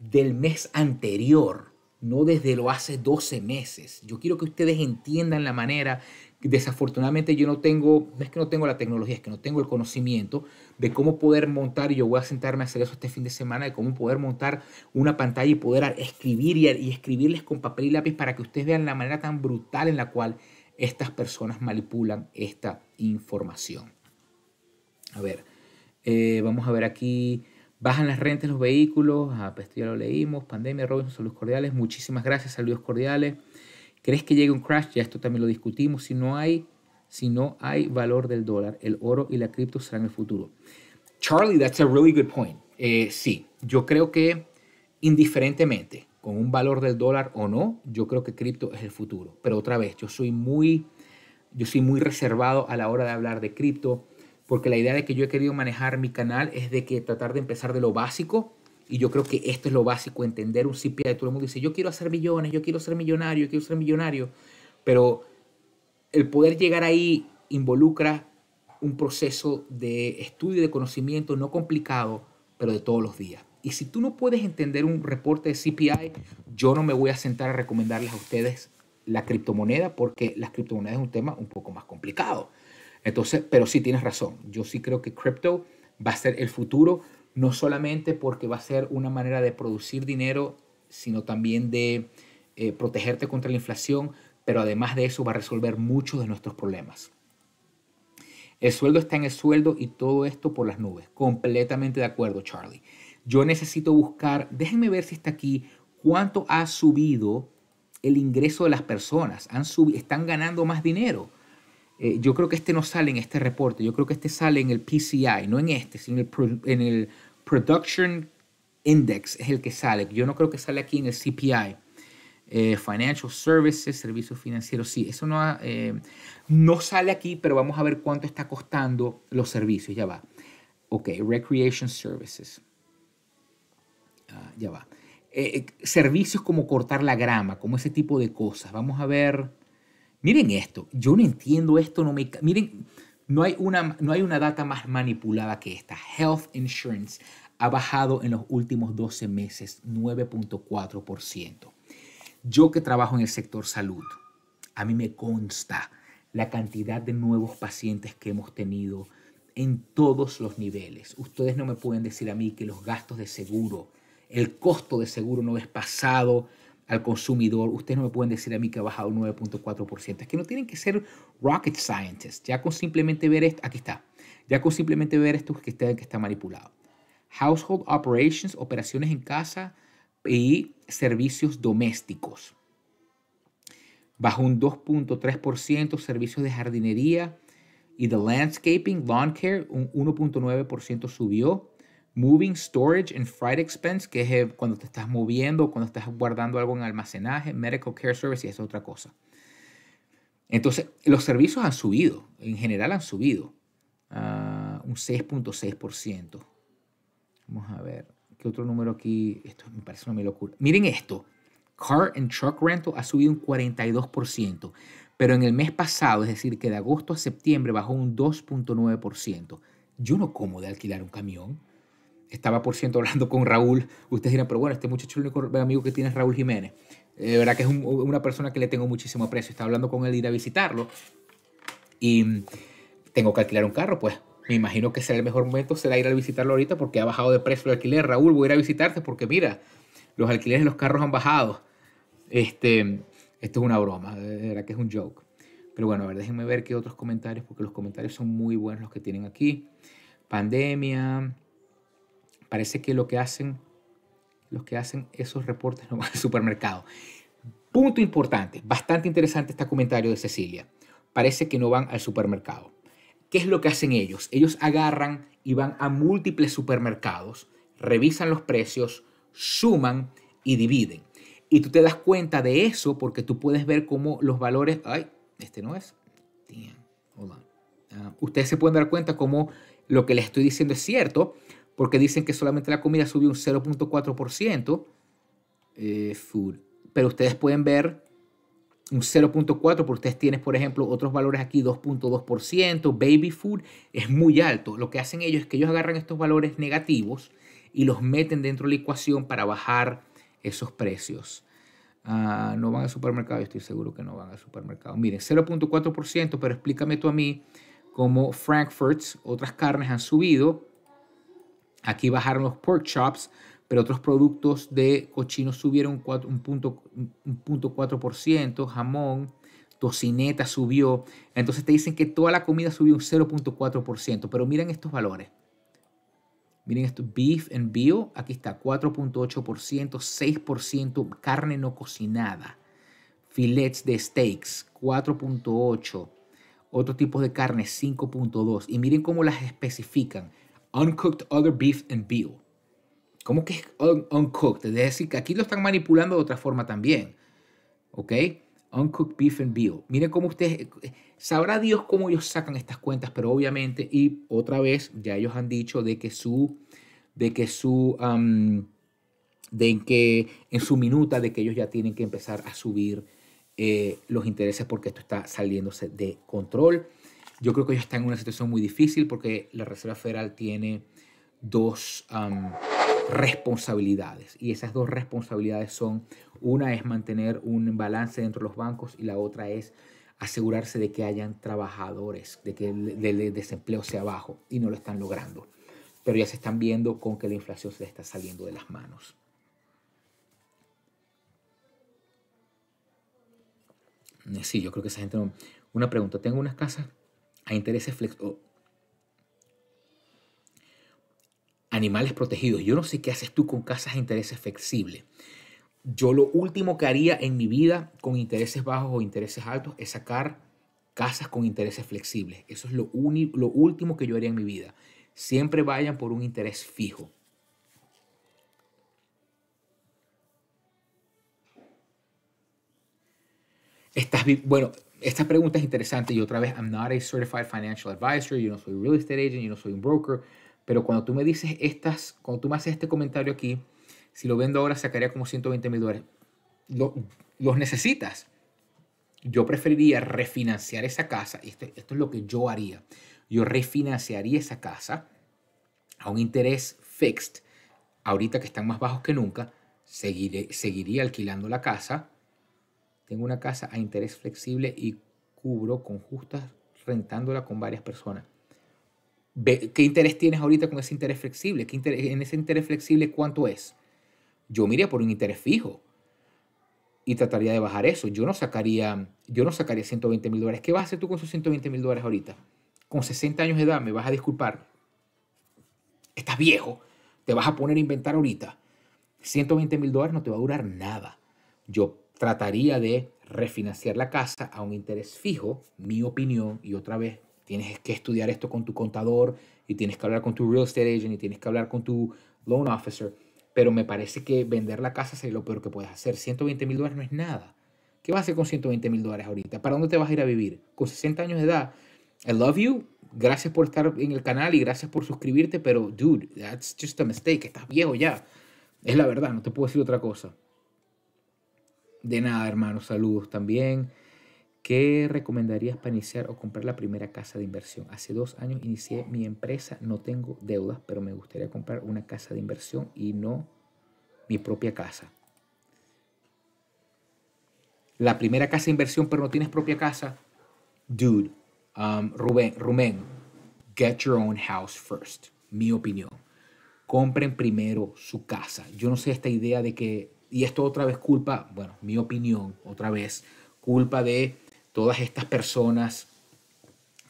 del mes anterior, no desde lo hace 12 meses. Yo quiero que ustedes entiendan la manera desafortunadamente yo no tengo, no es que no tengo la tecnología, es que no tengo el conocimiento de cómo poder montar, y yo voy a sentarme a hacer eso este fin de semana, de cómo poder montar una pantalla y poder escribir y, escribirles con papel y lápiz para que ustedes vean la manera tan brutal en la cual estas personas manipulan esta información. A ver, eh, vamos a ver aquí. Bajan las rentas de los vehículos. Ah, pues ya lo leímos. Pandemia, Robinson, saludos cordiales. Muchísimas gracias, saludos cordiales. ¿Crees que llegue un crash? Ya esto también lo discutimos. Si no hay, si no hay valor del dólar, el oro y la cripto serán el futuro. Charlie, that's a really good point. Eh, sí, yo creo que indiferentemente, con un valor del dólar o no, yo creo que cripto es el futuro. Pero otra vez, yo soy muy, yo soy muy reservado a la hora de hablar de cripto, porque la idea de que yo he querido manejar mi canal es de que tratar de empezar de lo básico y yo creo que esto es lo básico, entender un CPI. Todo el mundo dice, yo quiero hacer millones, yo quiero ser millonario, yo quiero ser millonario. Pero el poder llegar ahí involucra un proceso de estudio y de conocimiento no complicado, pero de todos los días. Y si tú no puedes entender un reporte de CPI, yo no me voy a sentar a recomendarles a ustedes la criptomoneda porque la criptomoneda es un tema un poco más complicado. Entonces, pero sí tienes razón. Yo sí creo que cripto va a ser el futuro no solamente porque va a ser una manera de producir dinero, sino también de eh, protegerte contra la inflación, pero además de eso va a resolver muchos de nuestros problemas. El sueldo está en el sueldo y todo esto por las nubes. Completamente de acuerdo, Charlie. Yo necesito buscar, déjenme ver si está aquí, cuánto ha subido el ingreso de las personas. Han están ganando más dinero. Eh, yo creo que este no sale en este reporte, yo creo que este sale en el PCI, no en este, sino en el Production Index es el que sale. Yo no creo que sale aquí en el CPI. Eh, financial Services, servicios financieros, sí, eso no, eh, no sale aquí, pero vamos a ver cuánto está costando los servicios, ya va. Ok, Recreation Services, ah, ya va. Eh, servicios como cortar la grama, como ese tipo de cosas. Vamos a ver, miren esto, yo no entiendo esto, no me... Miren, no hay, una, no hay una data más manipulada que esta. Health Insurance ha bajado en los últimos 12 meses 9.4%. Yo que trabajo en el sector salud, a mí me consta la cantidad de nuevos pacientes que hemos tenido en todos los niveles. Ustedes no me pueden decir a mí que los gastos de seguro, el costo de seguro no es pasado al consumidor, ustedes no me pueden decir a mí que ha bajado un 9.4%. Es que no tienen que ser rocket scientists. Ya con simplemente ver esto, aquí está. Ya con simplemente ver esto que está, que está manipulado. Household operations, operaciones en casa y servicios domésticos. Bajo un 2.3%, servicios de jardinería y de landscaping, lawn care, un 1.9% subió moving storage and freight expense, que es eh, cuando te estás moviendo, cuando estás guardando algo en almacenaje, medical care service y es otra cosa. Entonces, los servicios han subido, en general han subido ah, un 6.6%. Vamos a ver, ¿qué otro número aquí? Esto me parece una locura. Miren esto, car and truck rental ha subido un 42%, pero en el mes pasado, es decir, que de agosto a septiembre bajó un 2.9%. Yo no como de alquilar un camión estaba por cierto, hablando con Raúl, ustedes dirán, pero bueno, este muchacho es el único amigo que tiene Raúl Jiménez. Eh, de verdad que es una persona que le tengo muchísimo aprecio. Estaba hablando con él de ir a visitarlo y mm, tengo que alquilar un carro, pues me imagino que será el mejor momento, será ir a visitarlo ahorita porque ha bajado de precio el alquiler. Raúl, voy a ir a visitarte porque mira, los alquileres de los carros han bajado. Este, esto es una broma, de verdad que es un joke. Pero bueno, a ver, déjenme ver qué otros comentarios, porque los comentarios son muy buenos los que tienen aquí. Pandemia, Parece que lo que hacen, los que hacen esos reportes no van al supermercado. Punto importante, bastante interesante este comentario de Cecilia. Parece que no van al supermercado. ¿Qué es lo que hacen ellos? Ellos agarran y van a múltiples supermercados, revisan los precios, suman y dividen. Y tú te das cuenta de eso porque tú puedes ver cómo los valores... Ay, este no es. Ah, ustedes se pueden dar cuenta cómo lo que les estoy diciendo es cierto, porque dicen que solamente la comida subió un 0.4%, eh, food. Pero ustedes pueden ver un 0.4, porque ustedes tienen, por ejemplo, otros valores aquí, 2.2%, baby food, es muy alto. Lo que hacen ellos es que ellos agarran estos valores negativos y los meten dentro de la ecuación para bajar esos precios. Ah, no van al supermercado, yo estoy seguro que no van al supermercado. Miren, 0.4%, pero explícame tú a mí cómo Frankfurts, otras carnes han subido Aquí bajaron los pork chops, pero otros productos de cochino subieron un 1.4%, jamón, tocineta subió. Entonces te dicen que toda la comida subió un 0.4%, pero miren estos valores. Miren esto, beef and bio, aquí está 4.8%, 6% carne no cocinada, filets de steaks 4.8, otro tipo de carne 5.2 y miren cómo las especifican uncooked other beef and veal. ¿Cómo que es uncooked? Es decir, que aquí lo están manipulando de otra forma también. ¿Ok? Uncooked beef and veal. Mire cómo ustedes. Sabrá Dios cómo ellos sacan estas cuentas, pero obviamente, y otra vez, ya ellos han dicho de que su. de que su. de que en su minuta de que ellos ya tienen que empezar a subir eh, los intereses porque esto está saliéndose de control. Yo creo que ya está en una situación muy difícil porque la Reserva Federal tiene dos responsabilidades y esas dos responsabilidades son, una es mantener un balance dentro de los bancos y la otra es asegurarse de que hayan trabajadores, de que el, desempleo sea bajo y no lo están logrando. Pero ya se están viendo con que la inflación se está saliendo de las manos. Sí, yo creo que esa gente Una pregunta, tengo unas casas a intereses flexibles. animales protegidos. Yo no sé qué haces tú con casas a intereses flexibles. Yo lo último que haría en mi vida con intereses bajos o intereses altos es sacar casas con intereses flexibles. Eso es lo, lo último que yo haría en mi vida. Siempre vayan por un interés fijo. Estás, bueno, esta pregunta es interesante y otra vez, I'm not a certified financial advisor, yo no soy real estate agent, yo no soy un broker, pero cuando tú me dices estas, cuando tú me haces este comentario aquí, si lo vendo ahora sacaría como 120 mil dólares. los necesitas. Yo preferiría refinanciar esa casa, esto, esto es lo que yo haría, yo refinanciaría esa casa a un interés fixed, ahorita que están más bajos que nunca, seguiré, seguiría alquilando la casa tengo una casa a interés flexible y cubro con justas rentándola con varias personas. ¿Qué interés tienes ahorita con ese interés flexible? ¿Qué interés, ¿En ese interés flexible cuánto es? Yo miraría por un interés fijo y trataría de bajar eso. Yo no sacaría, yo no sacaría 120 mil dólares. ¿Qué vas a hacer tú con esos 120 mil dólares ahorita? Con 60 años de edad, me vas a disculpar. Estás viejo, te vas a poner a inventar ahorita. 120 mil dólares no te va a durar nada. Yo trataría de refinanciar la casa a un interés fijo, mi opinión, y otra vez tienes que estudiar esto con tu contador y tienes que hablar con tu real estate agent y tienes que hablar con tu loan officer, pero me parece que vender la casa sería lo peor que puedes hacer. 120 mil dólares no es nada. ¿Qué vas a hacer con 120 mil dólares ahorita? ¿Para dónde te vas a ir a vivir? Con 60 años de edad, I love you, gracias por estar en el canal y gracias por suscribirte, pero dude, that's just a mistake, estás viejo ya. Es la verdad, no te puedo decir otra cosa. De nada, hermano. saludos también. ¿Qué recomendarías para iniciar o comprar la primera casa de inversión? Hace dos años inicié mi empresa, no tengo deudas, pero me gustaría comprar una casa de inversión y no mi propia casa. La primera casa de inversión, pero no tienes propia casa. Dude, um, Rubén, Rubén, get your own house first. Mi opinión. Compren primero su casa. Yo no sé esta idea de que y esto otra vez culpa, bueno, mi opinión, otra vez, culpa de todas estas personas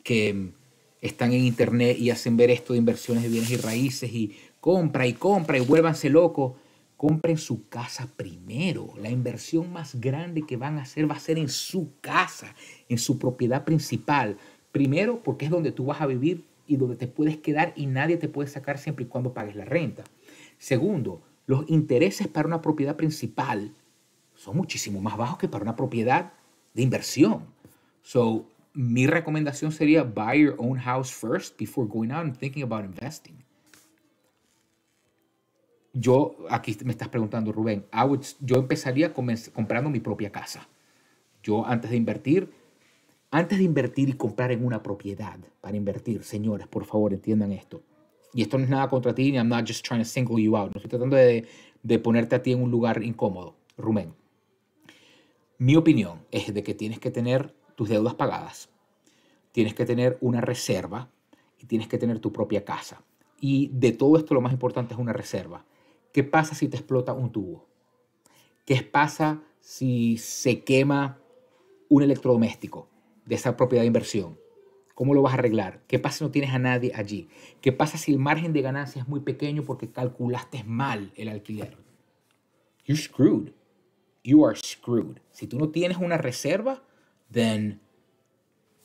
que están en internet y hacen ver esto de inversiones de bienes y raíces y compra y compra y vuélvanse locos. Compren su casa primero. La inversión más grande que van a hacer va a ser en su casa, en su propiedad principal. Primero porque es donde tú vas a vivir y donde te puedes quedar y nadie te puede sacar siempre y cuando pagues la renta. Segundo, los intereses para una propiedad principal son muchísimo más bajos que para una propiedad de inversión. So, mi recomendación sería buy your own house first before going out and thinking about investing. Yo, aquí me estás preguntando, Rubén, yo empezaría comprando mi propia casa. Yo antes de invertir, antes de invertir y comprar en una propiedad para invertir, señores, por favor, entiendan esto y esto no es nada contra ti, no estoy tratando de, de ponerte a ti en un lugar incómodo, Rumén. Mi opinión es de que tienes que tener tus deudas pagadas, tienes que tener una reserva y tienes que tener tu propia casa. Y de todo esto lo más importante es una reserva. ¿Qué pasa si te explota un tubo? ¿Qué pasa si se quema un electrodoméstico de esa propiedad de inversión? ¿Cómo lo vas a arreglar? ¿Qué pasa si no tienes a nadie allí? ¿Qué pasa si el margen de ganancia es muy pequeño porque calculaste mal el alquiler? You're screwed. You are screwed. Si tú no tienes una reserva, then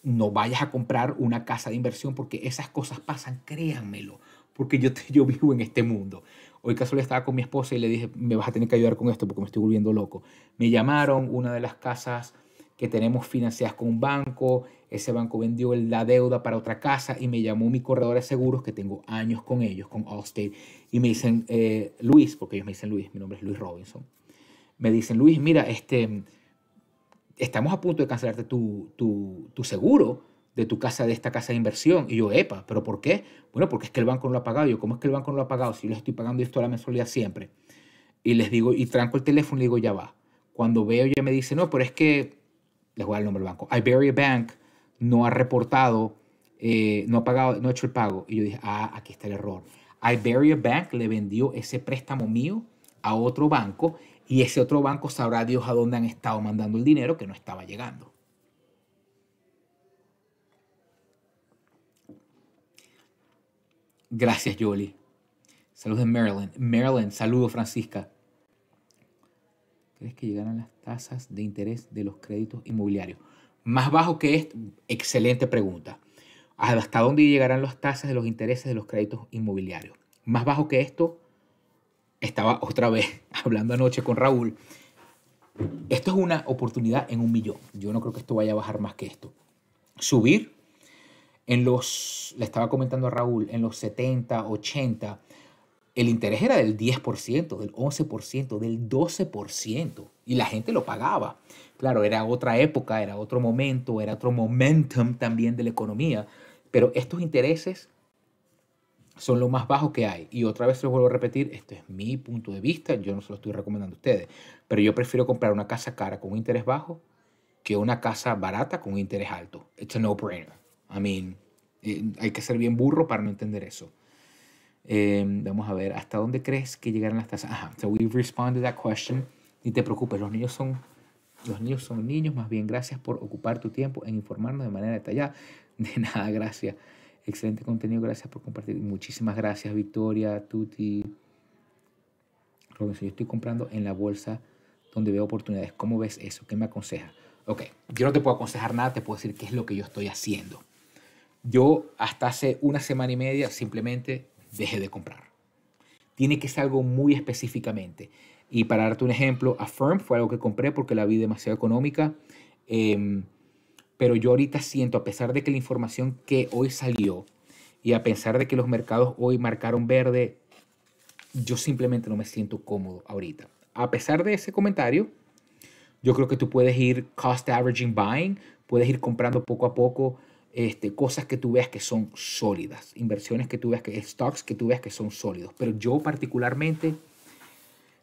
no vayas a comprar una casa de inversión porque esas cosas pasan, créanmelo, porque yo, te, yo vivo en este mundo. Hoy caso le estaba con mi esposa y le dije, me vas a tener que ayudar con esto porque me estoy volviendo loco. Me llamaron una de las casas que tenemos financiadas con un banco, ese banco vendió la deuda para otra casa y me llamó mi corredor de seguros que tengo años con ellos, con Allstate, y me dicen, eh, Luis, porque ellos me dicen Luis, mi nombre es Luis Robinson, me dicen, Luis, mira, este, estamos a punto de cancelarte tu, tu, tu seguro de tu casa, de esta casa de inversión. Y yo, epa, ¿pero por qué? Bueno, porque es que el banco no lo ha pagado. Yo, ¿cómo es que el banco no lo ha pagado si yo les estoy pagando esto a la mensualidad siempre? Y les digo, y tranco el teléfono y digo, ya va. Cuando veo, ya me dice, no, pero es que les voy a dar el nombre del banco, Iberia Bank no ha reportado, eh, no ha pagado, no ha hecho el pago. Y yo dije, ah, aquí está el error. Iberia Bank le vendió ese préstamo mío a otro banco y ese otro banco sabrá Dios a dónde han estado mandando el dinero que no estaba llegando. Gracias, Jolie. Saludos de Maryland. Maryland, saludos, Francisca es que llegarán las tasas de interés de los créditos inmobiliarios? Más bajo que esto, excelente pregunta. ¿Hasta dónde llegarán las tasas de los intereses de los créditos inmobiliarios? Más bajo que esto, estaba otra vez hablando anoche con Raúl. Esto es una oportunidad en un millón. Yo no creo que esto vaya a bajar más que esto. Subir en los, le estaba comentando a Raúl, en los 70, 80, el interés era del 10%, del 11%, del 12%, y la gente lo pagaba. Claro, era otra época, era otro momento, era otro momentum también de la economía, pero estos intereses son lo más bajos que hay. Y otra vez les vuelvo a repetir, esto es mi punto de vista, yo no se lo estoy recomendando a ustedes, pero yo prefiero comprar una casa cara con un interés bajo que una casa barata con un interés alto. It's a no-brainer. I mean, eh, hay que ser bien burro para no entender eso. Em, vamos a ver, ¿hasta dónde crees que llegaron las tasas? Ajá, so we've responded that question. Y te preocupes, los niños son los niños son niños, más bien gracias por ocupar tu tiempo en informarnos de manera detallada. De nada, gracias. Excelente contenido, gracias por compartir. Muchísimas gracias, Victoria, Tuti. Robinson, yo estoy comprando en la bolsa donde veo oportunidades. ¿Cómo ves eso? ¿Qué me aconsejas? Ok, yo no te puedo aconsejar nada, te puedo decir qué es lo que yo estoy haciendo. Yo hasta hace una semana y media simplemente deje de comprar. Tiene que ser algo muy específicamente. Y para darte un ejemplo, Affirm fue algo que compré porque la vi demasiado económica. Em, pero yo ahorita siento, a pesar de que la información que hoy salió y a pesar de que los mercados hoy marcaron verde, yo simplemente no me siento cómodo ahorita. A pesar de ese comentario, yo creo que tú puedes ir cost averaging buying, puedes ir comprando poco a poco este, cosas que tú veas que son sólidas, inversiones que tú veas que, stocks que tú veas que son sólidos. Pero yo particularmente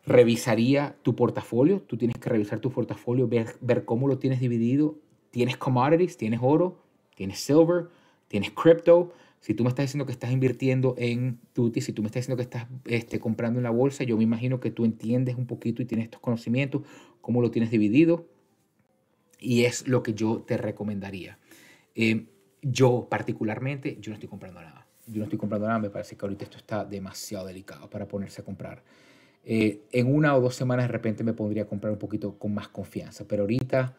revisaría tu portafolio, tú tienes que revisar tu portafolio, ver, cómo lo tienes dividido. Tienes commodities, tienes oro, tienes silver, tienes crypto, si tú me estás diciendo que estás invirtiendo en Tuti, si tú me estás diciendo que estás este, comprando en la bolsa, yo me imagino que tú entiendes un poquito y tienes estos conocimientos, cómo lo tienes dividido. Y es lo que yo te recomendaría. Eh, yo particularmente, yo no estoy comprando nada. Yo no estoy comprando nada, me parece que ahorita esto está demasiado delicado para ponerse a comprar. Eh, en una o dos semanas de repente me pondría a comprar un poquito con más confianza, pero ahorita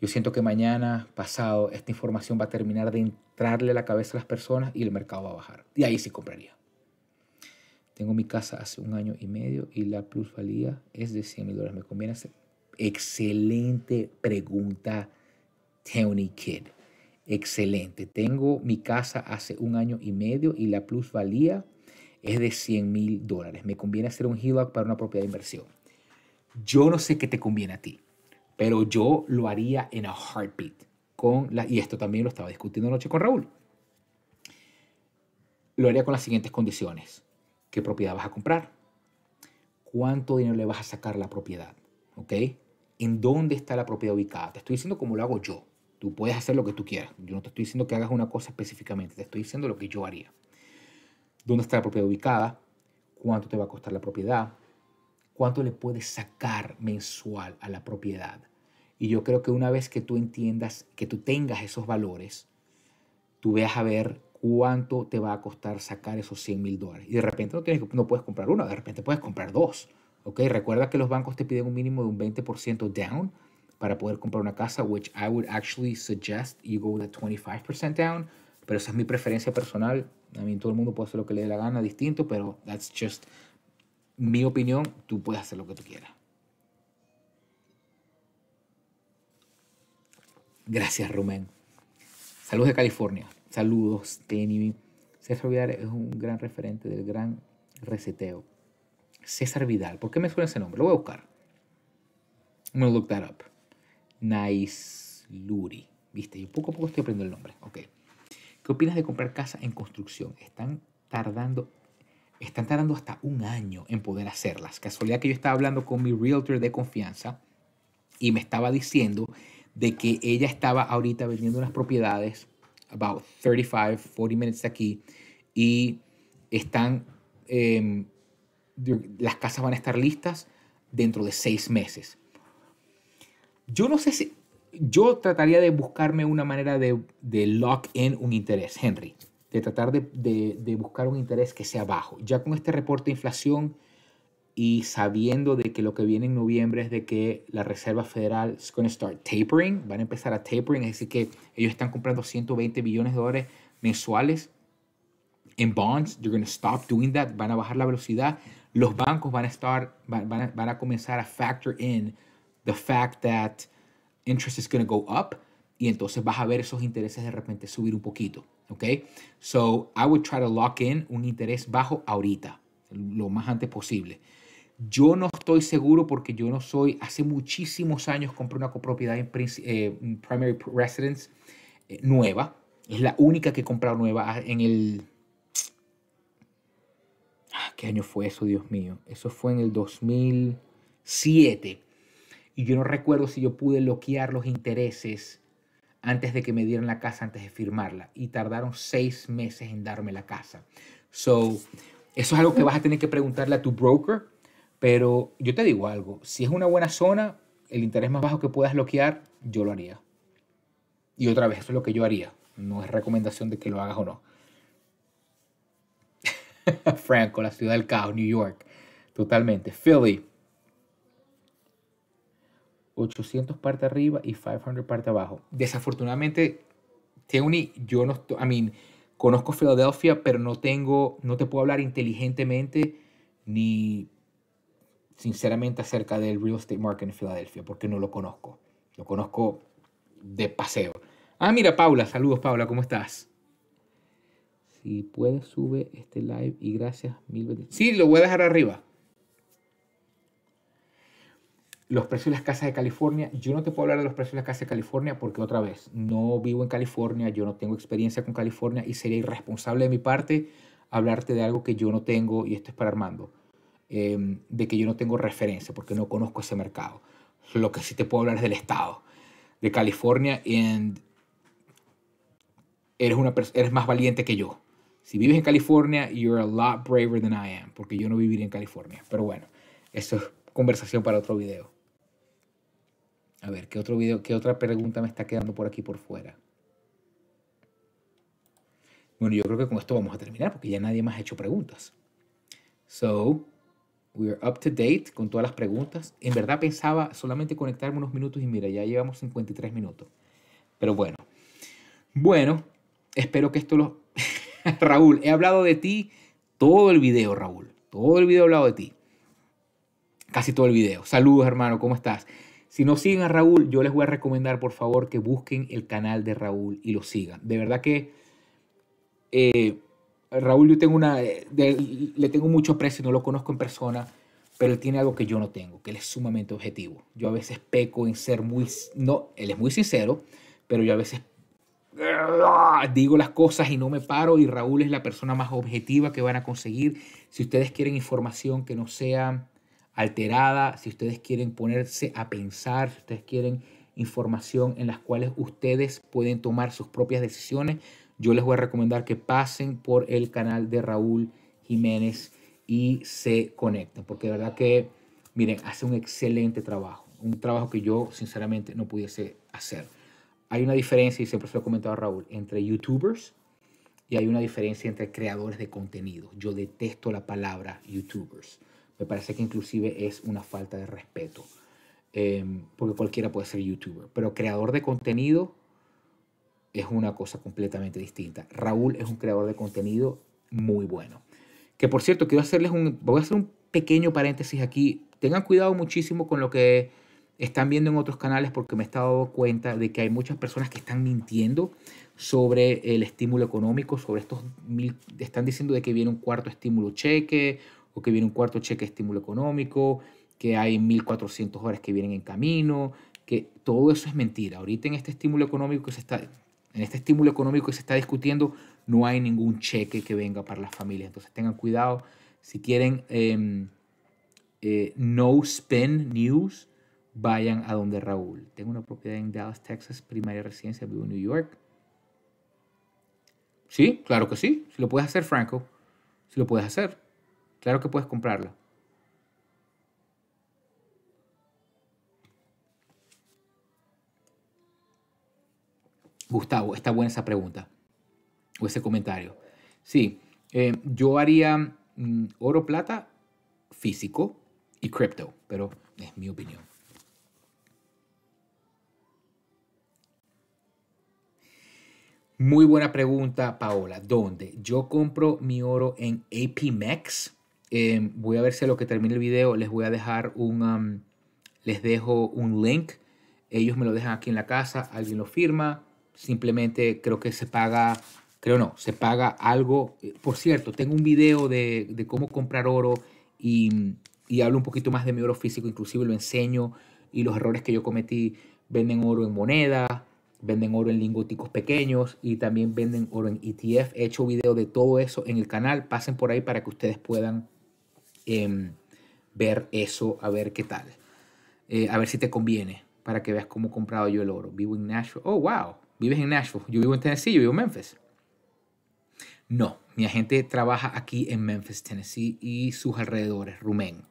yo siento que mañana, pasado, esta información va a terminar de entrarle a la cabeza a las personas y el mercado va a bajar. Y ahí sí compraría. Tengo mi casa hace un año y medio y la plusvalía es de 100 mil dólares. ¿Me conviene hacer? Excelente pregunta, Tony Kid. Excelente. Tengo mi casa hace un año y medio y la plusvalía es de 100 mil dólares. Me conviene hacer un HELOC para una propiedad de inversión. Yo no sé qué te conviene a ti, pero yo lo haría en a heartbeat. Con la, y esto también lo estaba discutiendo anoche con Raúl. Lo haría con las siguientes condiciones. ¿Qué propiedad vas a comprar? ¿Cuánto dinero le vas a sacar la propiedad? ¿Ok? ¿En dónde está la propiedad ubicada? Te estoy diciendo cómo lo hago yo. Tú puedes hacer lo que tú quieras. Yo no te estoy diciendo que hagas una cosa específicamente, te estoy diciendo lo que yo haría. ¿Dónde está la propiedad ubicada? ¿Cuánto te va a costar la propiedad? ¿Cuánto le puedes sacar mensual a la propiedad? Y yo creo que una vez que tú entiendas, que tú tengas esos valores, tú veas a ver cuánto te va a costar sacar esos 100 mil dólares. Y de repente no, tienes, no puedes comprar uno, de repente puedes comprar dos. Okay. Recuerda que los bancos te piden un mínimo de un 20% down para poder comprar una casa, which I would actually suggest you go with a 25% down, pero esa es mi preferencia personal. A mí todo el mundo puede hacer lo que le dé la gana, distinto, pero that's just mi opinión. Tú puedes hacer lo que tú quieras. Gracias, Rumen. Saludos de California. Saludos, Tenny. César Vidal es un gran referente del gran reseteo. César Vidal. ¿Por qué me suena ese nombre? Lo voy a buscar. I'm going to look that up. Nice Luri, Viste, yo poco a poco estoy aprendiendo el nombre. Ok. ¿Qué opinas de comprar casa en construcción? Están tardando, están tardando hasta un año en poder hacerlas. Casualidad que yo estaba hablando con mi realtor de confianza y me estaba diciendo de que ella estaba ahorita vendiendo unas propiedades, about 35, 40 minutes de aquí, y están, em, las casas van a estar listas dentro de seis meses. Yo no sé si... Yo trataría de buscarme una manera de, lock in un interés, Henry. De tratar de, buscar un interés que sea bajo. Ya con este reporte de inflación y sabiendo de que lo que viene en noviembre es de que la Reserva Federal es going to start tapering, van a empezar a tapering, es decir que ellos están comprando 120 billones de dólares mensuales en bonds, they're going to stop doing that, van a bajar la velocidad, los bancos van a, start, van a comenzar a factor in the fact that interest is going to go up, y entonces vas a ver esos intereses de repente subir un poquito, ¿ok? So I would try to lock in un interés bajo ahorita, lo más antes posible. Yo no estoy seguro porque yo no soy, hace muchísimos años compré una copropiedad en eh, Primary Residence eh, nueva, es la única que he comprado nueva ah, en el... Ah, ¿Qué año fue eso, Dios mío? Eso fue en el 2007. Y yo no recuerdo si yo pude bloquear los intereses antes de que me dieran la casa, antes de firmarla. Y tardaron seis meses en darme la casa. So, eso es algo que vas a tener que preguntarle a tu broker. Pero yo te digo algo, si es una buena zona, el interés más bajo que puedas bloquear, yo lo haría. Y otra vez, eso es lo que yo haría. No es recomendación de que lo hagas o no. Franco, la ciudad del caos, New York. Totalmente. Philly. 800 parte arriba y 500 parte abajo. Desafortunadamente, Tony, yo no estoy, I mean, conozco Filadelfia, pero no tengo, no te puedo hablar inteligentemente ni sinceramente acerca del real estate market en Filadelfia, porque no lo conozco. Lo conozco de paseo. Ah, mira, Paula, saludos Paula, ¿cómo estás? Si puedes, sube este live y gracias mil veces. Sí, lo voy a dejar arriba los precios de las casas de California, yo no te puedo hablar de los precios de las casas de California porque otra vez, no vivo en California, yo no tengo experiencia con California y sería irresponsable de mi parte hablarte de algo que yo no tengo, y esto es para Armando, em, de que yo no tengo referencia porque no conozco ese mercado. Lo que sí te puedo hablar es del estado, de California, y eres, una, eres más valiente que yo. Si vives en California, you're a lot braver than I am, porque yo no viviría en California. Pero bueno, eso es conversación para otro video. A ver, ¿qué otro video, qué otra pregunta me está quedando por aquí por fuera? Bueno, yo creo que con esto vamos a terminar porque ya nadie más ha hecho preguntas. So, we are up to date con todas las preguntas. En verdad pensaba solamente conectarme unos minutos y mira, ya llevamos 53 minutos. Pero bueno. Bueno, espero que esto lo... Raúl, he hablado de ti todo el video, Raúl. Todo el video he hablado de ti. Casi todo el video. Saludos, hermano, ¿cómo estás? Si no siguen a Raúl, yo les voy a recomendar, por favor, que busquen el canal de Raúl y lo sigan. De verdad que eh, Raúl, yo tengo una, le tengo mucho aprecio, no lo conozco en persona, pero él tiene algo que yo no tengo, que él es sumamente objetivo. Yo a veces peco en ser muy, no, él es muy sincero, pero yo a veces digo las cosas y no me paro y Raúl es la persona más objetiva que van a conseguir. Si ustedes quieren información que no sea alterada, si ustedes quieren ponerse a pensar, si ustedes quieren información en las cuales ustedes pueden tomar sus propias decisiones, yo les voy a recomendar que pasen por el canal de Raúl Jiménez y se conecten, porque de verdad que, miren, hace un excelente trabajo, un trabajo que yo sinceramente no pudiese hacer. Hay una diferencia, y siempre se lo he comentado a Raúl, entre youtubers y hay una diferencia entre creadores de contenido. Yo detesto la palabra youtubers me parece que inclusive es una falta de respeto, em, porque cualquiera puede ser youtuber, pero creador de contenido es una cosa completamente distinta. Raúl es un creador de contenido muy bueno. Que por cierto, quiero hacerles un, voy a hacer un pequeño paréntesis aquí. Tengan cuidado muchísimo con lo que están viendo en otros canales porque me he dado cuenta de que hay muchas personas que están mintiendo sobre el estímulo económico, sobre estos están diciendo de que viene un cuarto estímulo cheque o que viene un cuarto cheque de estímulo económico, que hay 1.400 horas que vienen en camino, que todo eso es mentira. Ahorita en este estímulo económico que se está, en este estímulo económico que se está discutiendo, no hay ningún cheque que venga para las familias. Entonces tengan cuidado si quieren em, eh, no spend news, vayan a donde Raúl. Tengo una propiedad en Dallas, Texas, primaria residencia, vivo en New York. Sí, claro que sí. Si lo puedes hacer, Franco. Si lo puedes hacer. Claro que puedes comprarla. Gustavo, está buena esa pregunta o ese comentario. Sí, eh, yo haría mm, oro, plata, físico y cripto, pero es mi opinión. Muy buena pregunta, Paola. ¿Dónde? Yo compro mi oro en APMEX Em, voy a ver si a lo que termine el video les voy a dejar un, les dejo un link. Ellos me lo dejan aquí en la casa, alguien lo firma. Simplemente creo que se paga, creo no, se paga algo. Eh, por cierto, tengo un video de, de cómo comprar oro y, y hablo un poquito más de mi oro físico, inclusive lo enseño y los errores que yo cometí. Venden oro en moneda, venden oro en lingoticos pequeños y también venden oro en ETF. He hecho video de todo eso en el canal. Pasen por ahí para que ustedes puedan Em, ver eso, a ver qué tal. Eh, a ver si te conviene para que veas cómo he comprado yo el oro. Vivo en Nashville. Oh, wow. Vives en Nashville. Yo vivo en Tennessee, yo vivo en Memphis. No, mi agente trabaja aquí en Memphis, Tennessee y sus alrededores, Rumén.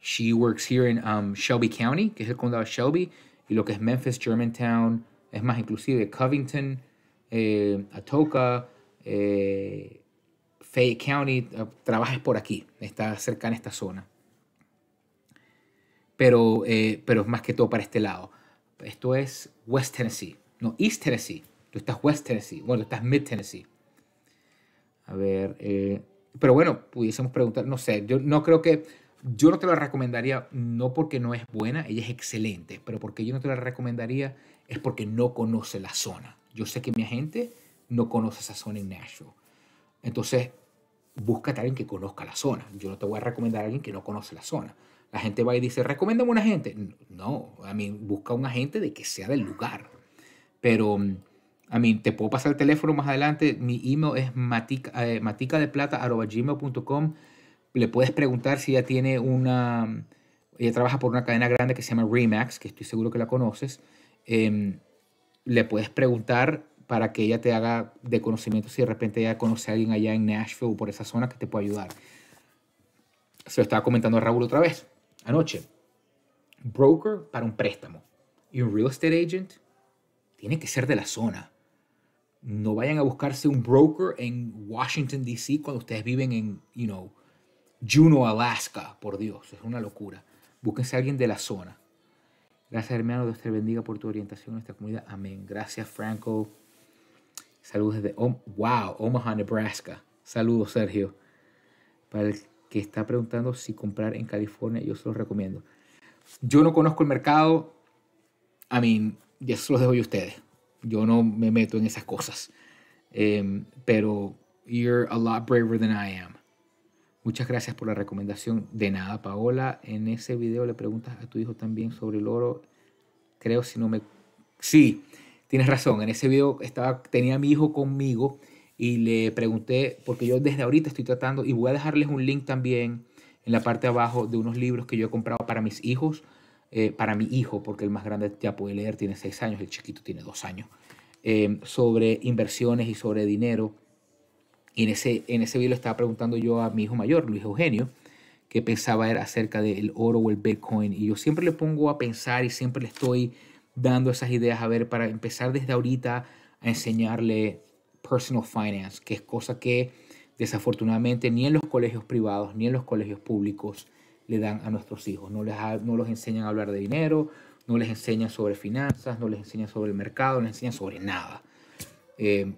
She works here in um, Shelby County, que es el condado de Shelby, y lo que es Memphis, Germantown, es más inclusive Covington, eh, Atoka, eh, Fay County, eh, trabajes por aquí, está cerca en esta zona. Pero, eh, pero es más que todo para este lado. Esto es West Tennessee, no East Tennessee. Tú estás West Tennessee, bueno, estás Mid Tennessee. A ver, eh, pero bueno, pudiésemos preguntar, no sé, yo no creo que, yo no te la recomendaría, no porque no es buena, ella es excelente, pero porque yo no te la recomendaría es porque no conoce la zona. Yo sé que mi agente no conoce esa zona en Nashville. Entonces, búscate a alguien que conozca la zona. Yo no te voy a recomendar a alguien que no conoce la zona. La gente va y dice, recomiéndame un agente. No, a mí busca un agente de que sea del lugar. Pero mm, a mí te puedo pasar el teléfono más adelante. Mi email es matica, eh, maticadeplata.gmail.com. Le puedes preguntar si ella tiene una... Ella trabaja por una cadena grande que se llama Remax, que estoy seguro que la conoces. Em, le puedes preguntar para que ella te haga de conocimiento si de repente ella conoce a alguien allá en Nashville o por esa zona que te pueda ayudar. Se lo estaba comentando a Raúl otra vez, anoche. Broker para un préstamo y un real estate agent tiene que ser de la zona. No vayan a buscarse un broker en Washington, D.C. cuando ustedes viven en, you know, Juneau, Alaska. Por Dios, es una locura. Búsquense a alguien de la zona. Gracias, hermano. Dios te bendiga por tu orientación en nuestra comunidad. Amén. Gracias, Franco. Saludos desde wow, Omaha, Nebraska. Saludos, Sergio. Para el que está preguntando si comprar en California, yo se los recomiendo. Yo no conozco el mercado. A I mí, mean, ya se los dejo yo a ustedes. Yo no me meto en esas cosas. Em, pero you're a lot braver than I am. Muchas gracias por la recomendación. De nada, Paola. En ese video le preguntas a tu hijo también sobre el oro. Creo si no me... Sí, tienes razón, en ese video estaba, tenía a mi hijo conmigo y le pregunté, porque yo desde ahorita estoy tratando, y voy a dejarles un link también en la parte de abajo de unos libros que yo he comprado para mis hijos, eh, para mi hijo, porque el más grande ya puede leer, tiene seis años, el chiquito tiene dos años, eh, sobre inversiones y sobre dinero. Y en ese, en ese video estaba preguntando yo a mi hijo mayor, Luis Eugenio, qué pensaba era acerca del oro o el Bitcoin. Y yo siempre le pongo a pensar y siempre le estoy dando esas ideas a ver para empezar desde ahorita a enseñarle personal finance, que es cosa que desafortunadamente ni en los colegios privados ni en los colegios públicos le dan a nuestros hijos. No, les no los enseñan a hablar de dinero, no les enseñan sobre finanzas, no les enseñan sobre el mercado, no les enseñan sobre nada. Eh,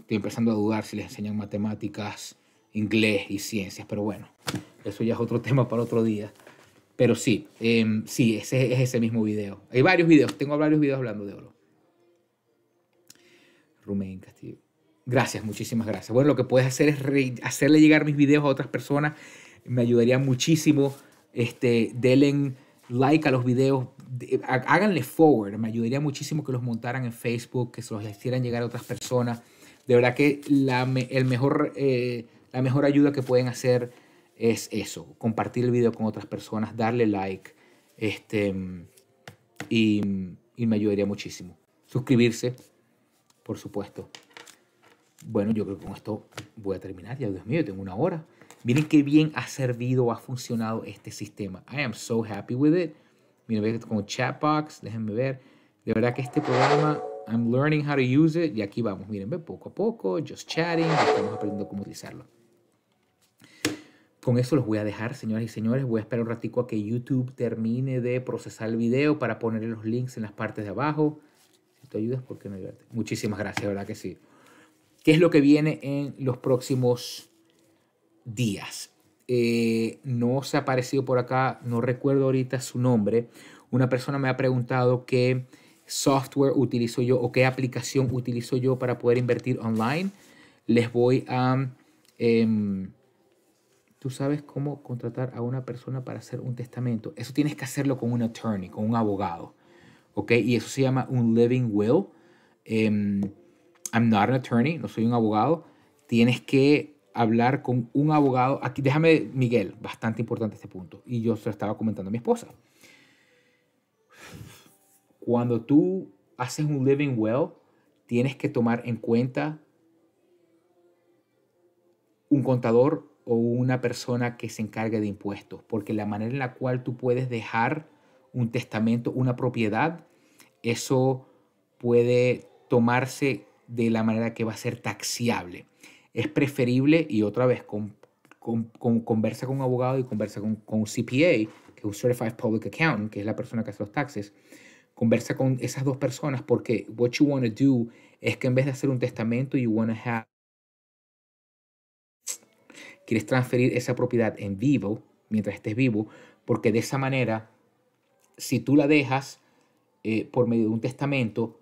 estoy empezando a dudar si les enseñan matemáticas, inglés y ciencias, pero bueno, eso ya es otro tema para otro día. Pero sí, em, sí, ese es ese mismo video. Hay varios videos, tengo varios videos hablando de oro. Rumén, Castillo. Gracias, muchísimas gracias. Bueno, lo que puedes hacer es hacerle llegar mis videos a otras personas. Me ayudaría muchísimo. Este, denle like a los videos, háganle forward. Me ayudaría muchísimo que los montaran en Facebook, que se los hicieran llegar a otras personas. De verdad que el mejor, eh, la mejor ayuda que pueden hacer es eso, compartir el video con otras personas, darle like, este, y, y me ayudaría muchísimo. Suscribirse, por supuesto. Bueno, yo creo que con esto voy a terminar. Ya, Dios mío, tengo una hora. Miren qué bien ha servido, ha funcionado este sistema. I am so happy with it. Miren, con chatbox, déjenme ver. De verdad que este programa, I'm learning how to use it. Y aquí vamos, miren, ve poco a poco, just chatting, estamos aprendiendo cómo utilizarlo con eso los voy a dejar, señoras y señores. Voy a esperar un ratico a que YouTube termine de procesar el video para poner los links en las partes de abajo. Si te ayudas, ¿por qué no ayudarte? Muchísimas gracias, ¿verdad que sí? ¿Qué es lo que viene en los próximos días? Eh, no se ha aparecido por acá, no recuerdo ahorita su nombre. Una persona me ha preguntado qué software utilizo yo o qué aplicación utilizo yo para poder invertir online. Les voy a... Em, tú sabes cómo contratar a una persona para hacer un testamento. Eso tienes que hacerlo con un attorney, con un abogado. ¿Ok? Y eso se llama un living will. Em, I'm not an attorney, no soy un abogado. Tienes que hablar con un abogado. Aquí, déjame, Miguel, bastante importante este punto. Y yo se lo estaba comentando a mi esposa. Cuando tú haces un living will, tienes que tomar en cuenta un contador o una persona que se encargue de impuestos, porque la manera en la cual tú puedes dejar un testamento, una propiedad, eso puede tomarse de la manera que va a ser taxiable. Es preferible, y otra vez, conversa con un abogado y conversa con, con un CPA, que es un Certified Public Accountant, que es la persona que hace los taxes, conversa con esas dos personas porque what you want to do es que en vez de hacer un testamento, you want to have quieres transferir esa propiedad en vivo, mientras estés vivo, porque de esa manera, si tú la dejas eh, por medio de un testamento,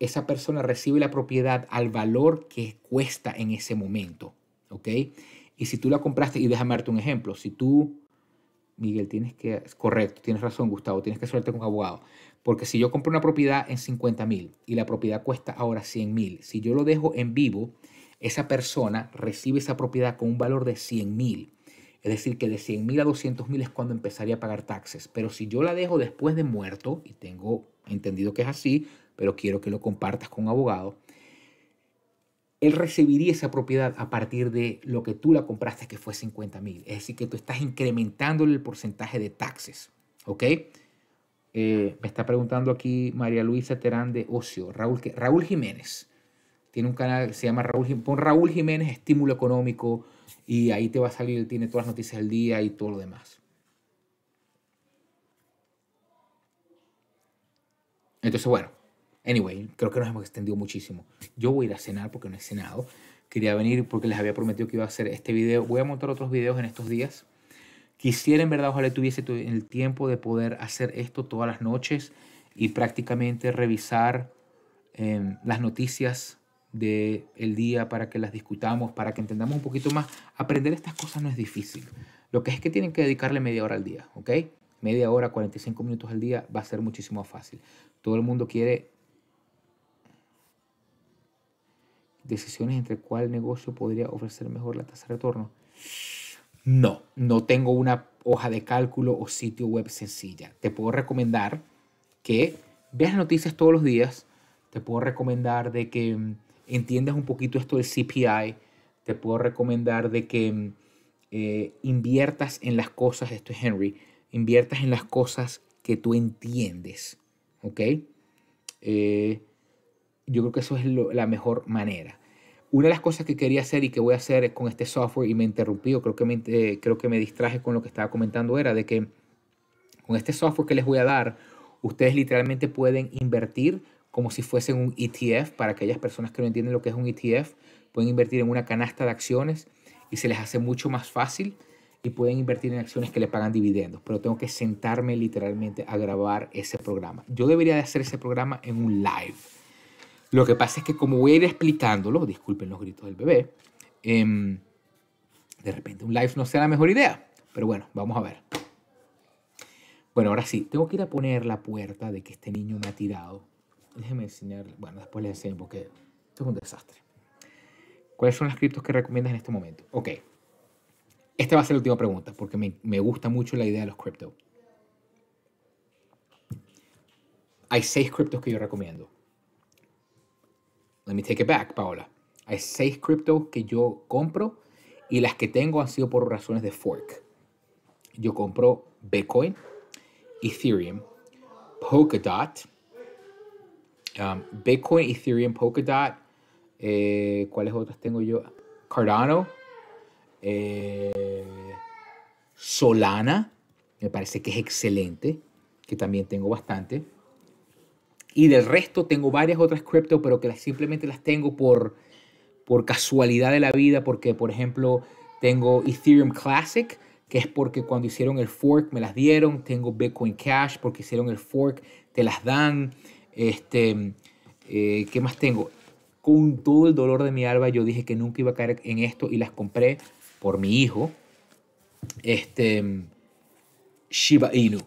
esa persona recibe la propiedad al valor que cuesta en ese momento, ¿ok? Y si tú la compraste, y déjame darte un ejemplo, si tú, Miguel, tienes que, correcto, tienes razón, Gustavo, tienes que suerte con un abogado, porque si yo compro una propiedad en 50 mil y la propiedad cuesta ahora 100 mil, si yo lo dejo en vivo, esa persona recibe esa propiedad con un valor de 100 mil. Es decir, que de 100 mil a 200 mil es cuando empezaría a pagar taxes. Pero si yo la dejo después de muerto, y tengo entendido que es así, pero quiero que lo compartas con un abogado, él recibiría esa propiedad a partir de lo que tú la compraste, que fue 50 mil. Es decir, que tú estás incrementándole el porcentaje de taxes. ¿Ok? Eh, me está preguntando aquí María Luisa Terán de Ocio, Raúl, Raúl Jiménez tiene un canal que se llama Raúl, Raúl Jiménez Estímulo Económico y ahí te va a salir, tiene todas las noticias del día y todo lo demás. Entonces, bueno, anyway, creo que nos hemos extendido muchísimo. Yo voy a ir a cenar porque no he cenado. Quería venir porque les había prometido que iba a hacer este video. Voy a montar otros videos en estos días. Quisiera, en verdad, ojalá tuviese el tiempo de poder hacer esto todas las noches y prácticamente revisar em, las noticias del día para que las discutamos, para que entendamos un poquito más. Aprender estas cosas no es difícil. Lo que es que tienen que dedicarle media hora al día, ¿ok? Media hora, 45 minutos al día va a ser muchísimo más fácil. Todo el mundo quiere decisiones entre cuál negocio podría ofrecer mejor la tasa de retorno. No, no tengo una hoja de cálculo o sitio web sencilla. Te puedo recomendar que veas noticias todos los días. Te puedo recomendar de que mm, entiendas un poquito esto del CPI, te puedo recomendar de que mm, eh, inviertas en las cosas, esto es Henry, inviertas en las cosas que tú entiendes, ¿ok? Eh, yo creo que eso es la mejor manera. Una de las cosas que quería hacer y que voy a hacer con este software y me interrumpí, creo que eh, creo que me distraje con lo que estaba comentando, era de que con este software que les voy a dar, ustedes literalmente pueden invertir como si fuesen un ETF. Para aquellas personas que no entienden lo que es un ETF, pueden invertir en una canasta de acciones y se les hace mucho más fácil y pueden invertir en acciones que le pagan dividendos. Pero tengo que sentarme literalmente a grabar ese programa. Yo debería de hacer ese programa en un live. Lo que pasa es que como voy a ir explicándolo, disculpen los gritos del bebé, em, de repente un live no sea la mejor idea. Pero bueno, vamos a ver. Bueno, ahora sí, tengo que ir a poner la puerta de que este niño me ha tirado Déjenme enseñar. Bueno, después les enseño porque esto es un desastre. ¿Cuáles son las criptos que recomiendas en este momento? Ok. Esta va a ser la última pregunta porque me, gusta mucho la idea de los criptos. Hay seis criptos que yo recomiendo. Let me take it back, Paola. Hay seis criptos que yo compro y las que tengo han sido por razones de fork. Yo compro Bitcoin, Ethereum, Polkadot, Um, Bitcoin, Ethereum, Polkadot. Eh, ¿Cuáles otras tengo yo? Cardano. Eh, Solana. Me parece que es excelente. Que también tengo bastante. Y del resto tengo varias otras cripto, pero que simplemente las tengo por, por casualidad de la vida. Porque, por ejemplo, tengo Ethereum Classic que es porque cuando hicieron el fork me las dieron, tengo Bitcoin Cash porque hicieron el fork, te las dan, este, eh, ¿Qué más tengo? Con todo el dolor de mi alma, yo dije que nunca iba a caer en esto y las compré por mi hijo. Este, Shiba Inu.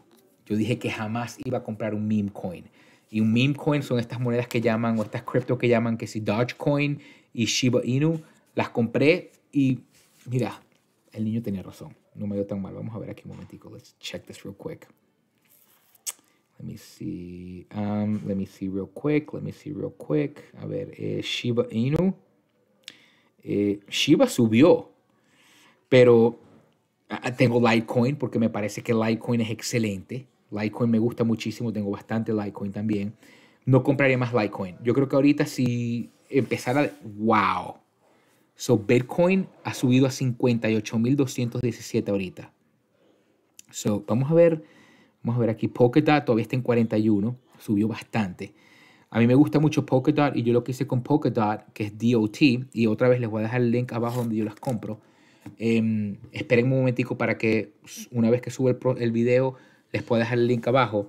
Yo dije que jamás iba a comprar un meme coin. Y un meme coin son estas monedas que llaman, o estas cripto que llaman, que si Dogecoin y Shiba Inu. Las compré y mira, el niño tenía razón. No me dio tan mal. Vamos a ver aquí un momentico. Let's check this real quick. Let me see. Um, let me see real quick. Let me see real quick. A ver, eh, Shiba Inu. Eh, Shiba subió, pero ah, ah, tengo Litecoin porque me parece que Litecoin es excelente. Litecoin me gusta muchísimo, tengo bastante Litecoin también. No compraría más Litecoin. Yo creo que ahorita si empezara, wow. So Bitcoin ha subido a 58.217 ahorita. So vamos a ver Vamos a ver aquí, Polkadot todavía está en 41, subió bastante. A mí me gusta mucho Polkadot y yo lo que hice con Polkadot, que es DOT, y otra vez les voy a dejar el link abajo donde yo las compro. Em, esperen un momentico para que una vez que sube el, video les pueda dejar el link abajo.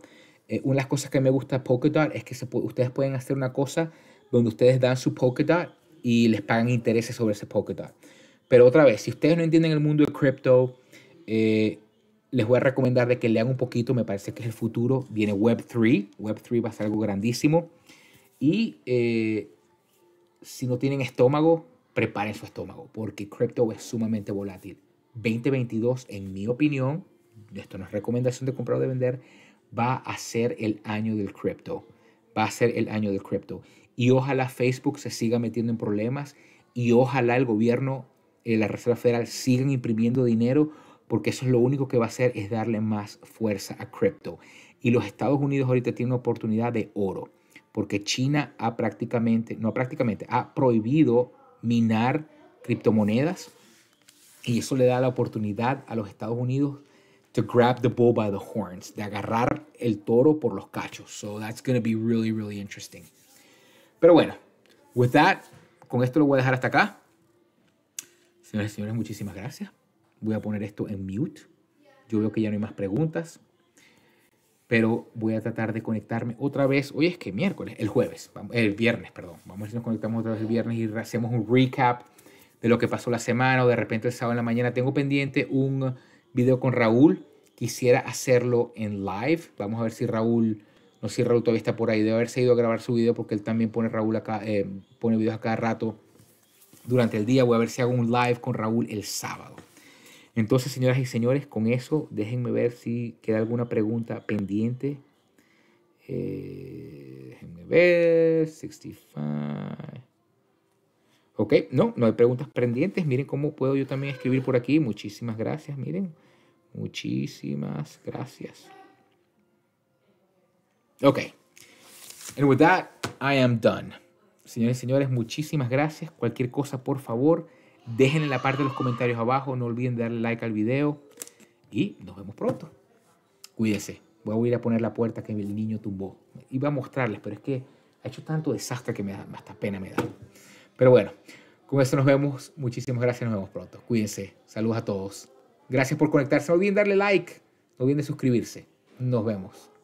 Eh, una de las cosas que me gusta de Polkadot es que ustedes pueden hacer una cosa donde ustedes dan su Polkadot y les pagan intereses sobre ese Polkadot. Pero otra vez, si ustedes no entienden el mundo de cripto, eh, les voy a recomendar de que lean un poquito, me parece que es el futuro. Viene Web3, Web3 va a ser algo grandísimo. Y eh, si no tienen estómago, preparen su estómago, porque Crypto es sumamente volátil. 2022, en mi opinión, esto no es recomendación de comprar o de vender, va a ser el año del Crypto. Va a ser el año del Crypto. Y ojalá Facebook se siga metiendo en problemas y ojalá el gobierno, eh, la Reserva Federal sigan imprimiendo dinero porque eso es lo único que va a hacer es darle más fuerza a cripto. Y los Estados Unidos ahorita tienen una oportunidad de oro, porque China ha prácticamente, no prácticamente, ha prohibido minar criptomonedas y eso le da la oportunidad a los Estados Unidos to grab the bull by the horns, de agarrar el toro por los cachos. So that's going to be really, really interesting. Pero bueno, with that, con esto lo voy a dejar hasta acá. Señoras y señores, muchísimas gracias. Voy a poner esto en mute. Yo veo que ya no hay más preguntas. Pero voy a tratar de conectarme otra vez. Hoy es que miércoles, el jueves, el viernes, perdón. Vamos a ver si nos conectamos otra vez el viernes y hacemos un recap de lo que pasó la semana o de repente el sábado en la mañana. Tengo pendiente un video con Raúl. Quisiera hacerlo en live. Vamos a ver si Raúl, no sé si Raúl todavía está por ahí. Debe haberse ido a grabar su video porque él también pone, Raúl acá, eh, pone videos a cada rato durante el día. Voy a ver si hago un live con Raúl el sábado. Entonces, señoras y señores, con eso déjenme ver si queda alguna pregunta pendiente. Eh, déjenme ver. 65. Ok, no, no hay preguntas pendientes. Miren cómo puedo yo también escribir por aquí. Muchísimas gracias, miren. Muchísimas gracias. Ok. And with that, I am done. Señores y señores, muchísimas gracias. Cualquier cosa, por favor Dejen en la parte de los comentarios abajo. No olviden darle like al video. Y nos vemos pronto. Cuídense. Voy a ir a poner la puerta que el niño tumbó. Iba a mostrarles, pero es que ha hecho tanto desastre que me da, hasta pena me da. Pero bueno, con eso nos vemos. Muchísimas gracias. Nos vemos pronto. Cuídense. Saludos a todos. Gracias por conectarse. No olviden darle like. No olviden suscribirse. Nos vemos.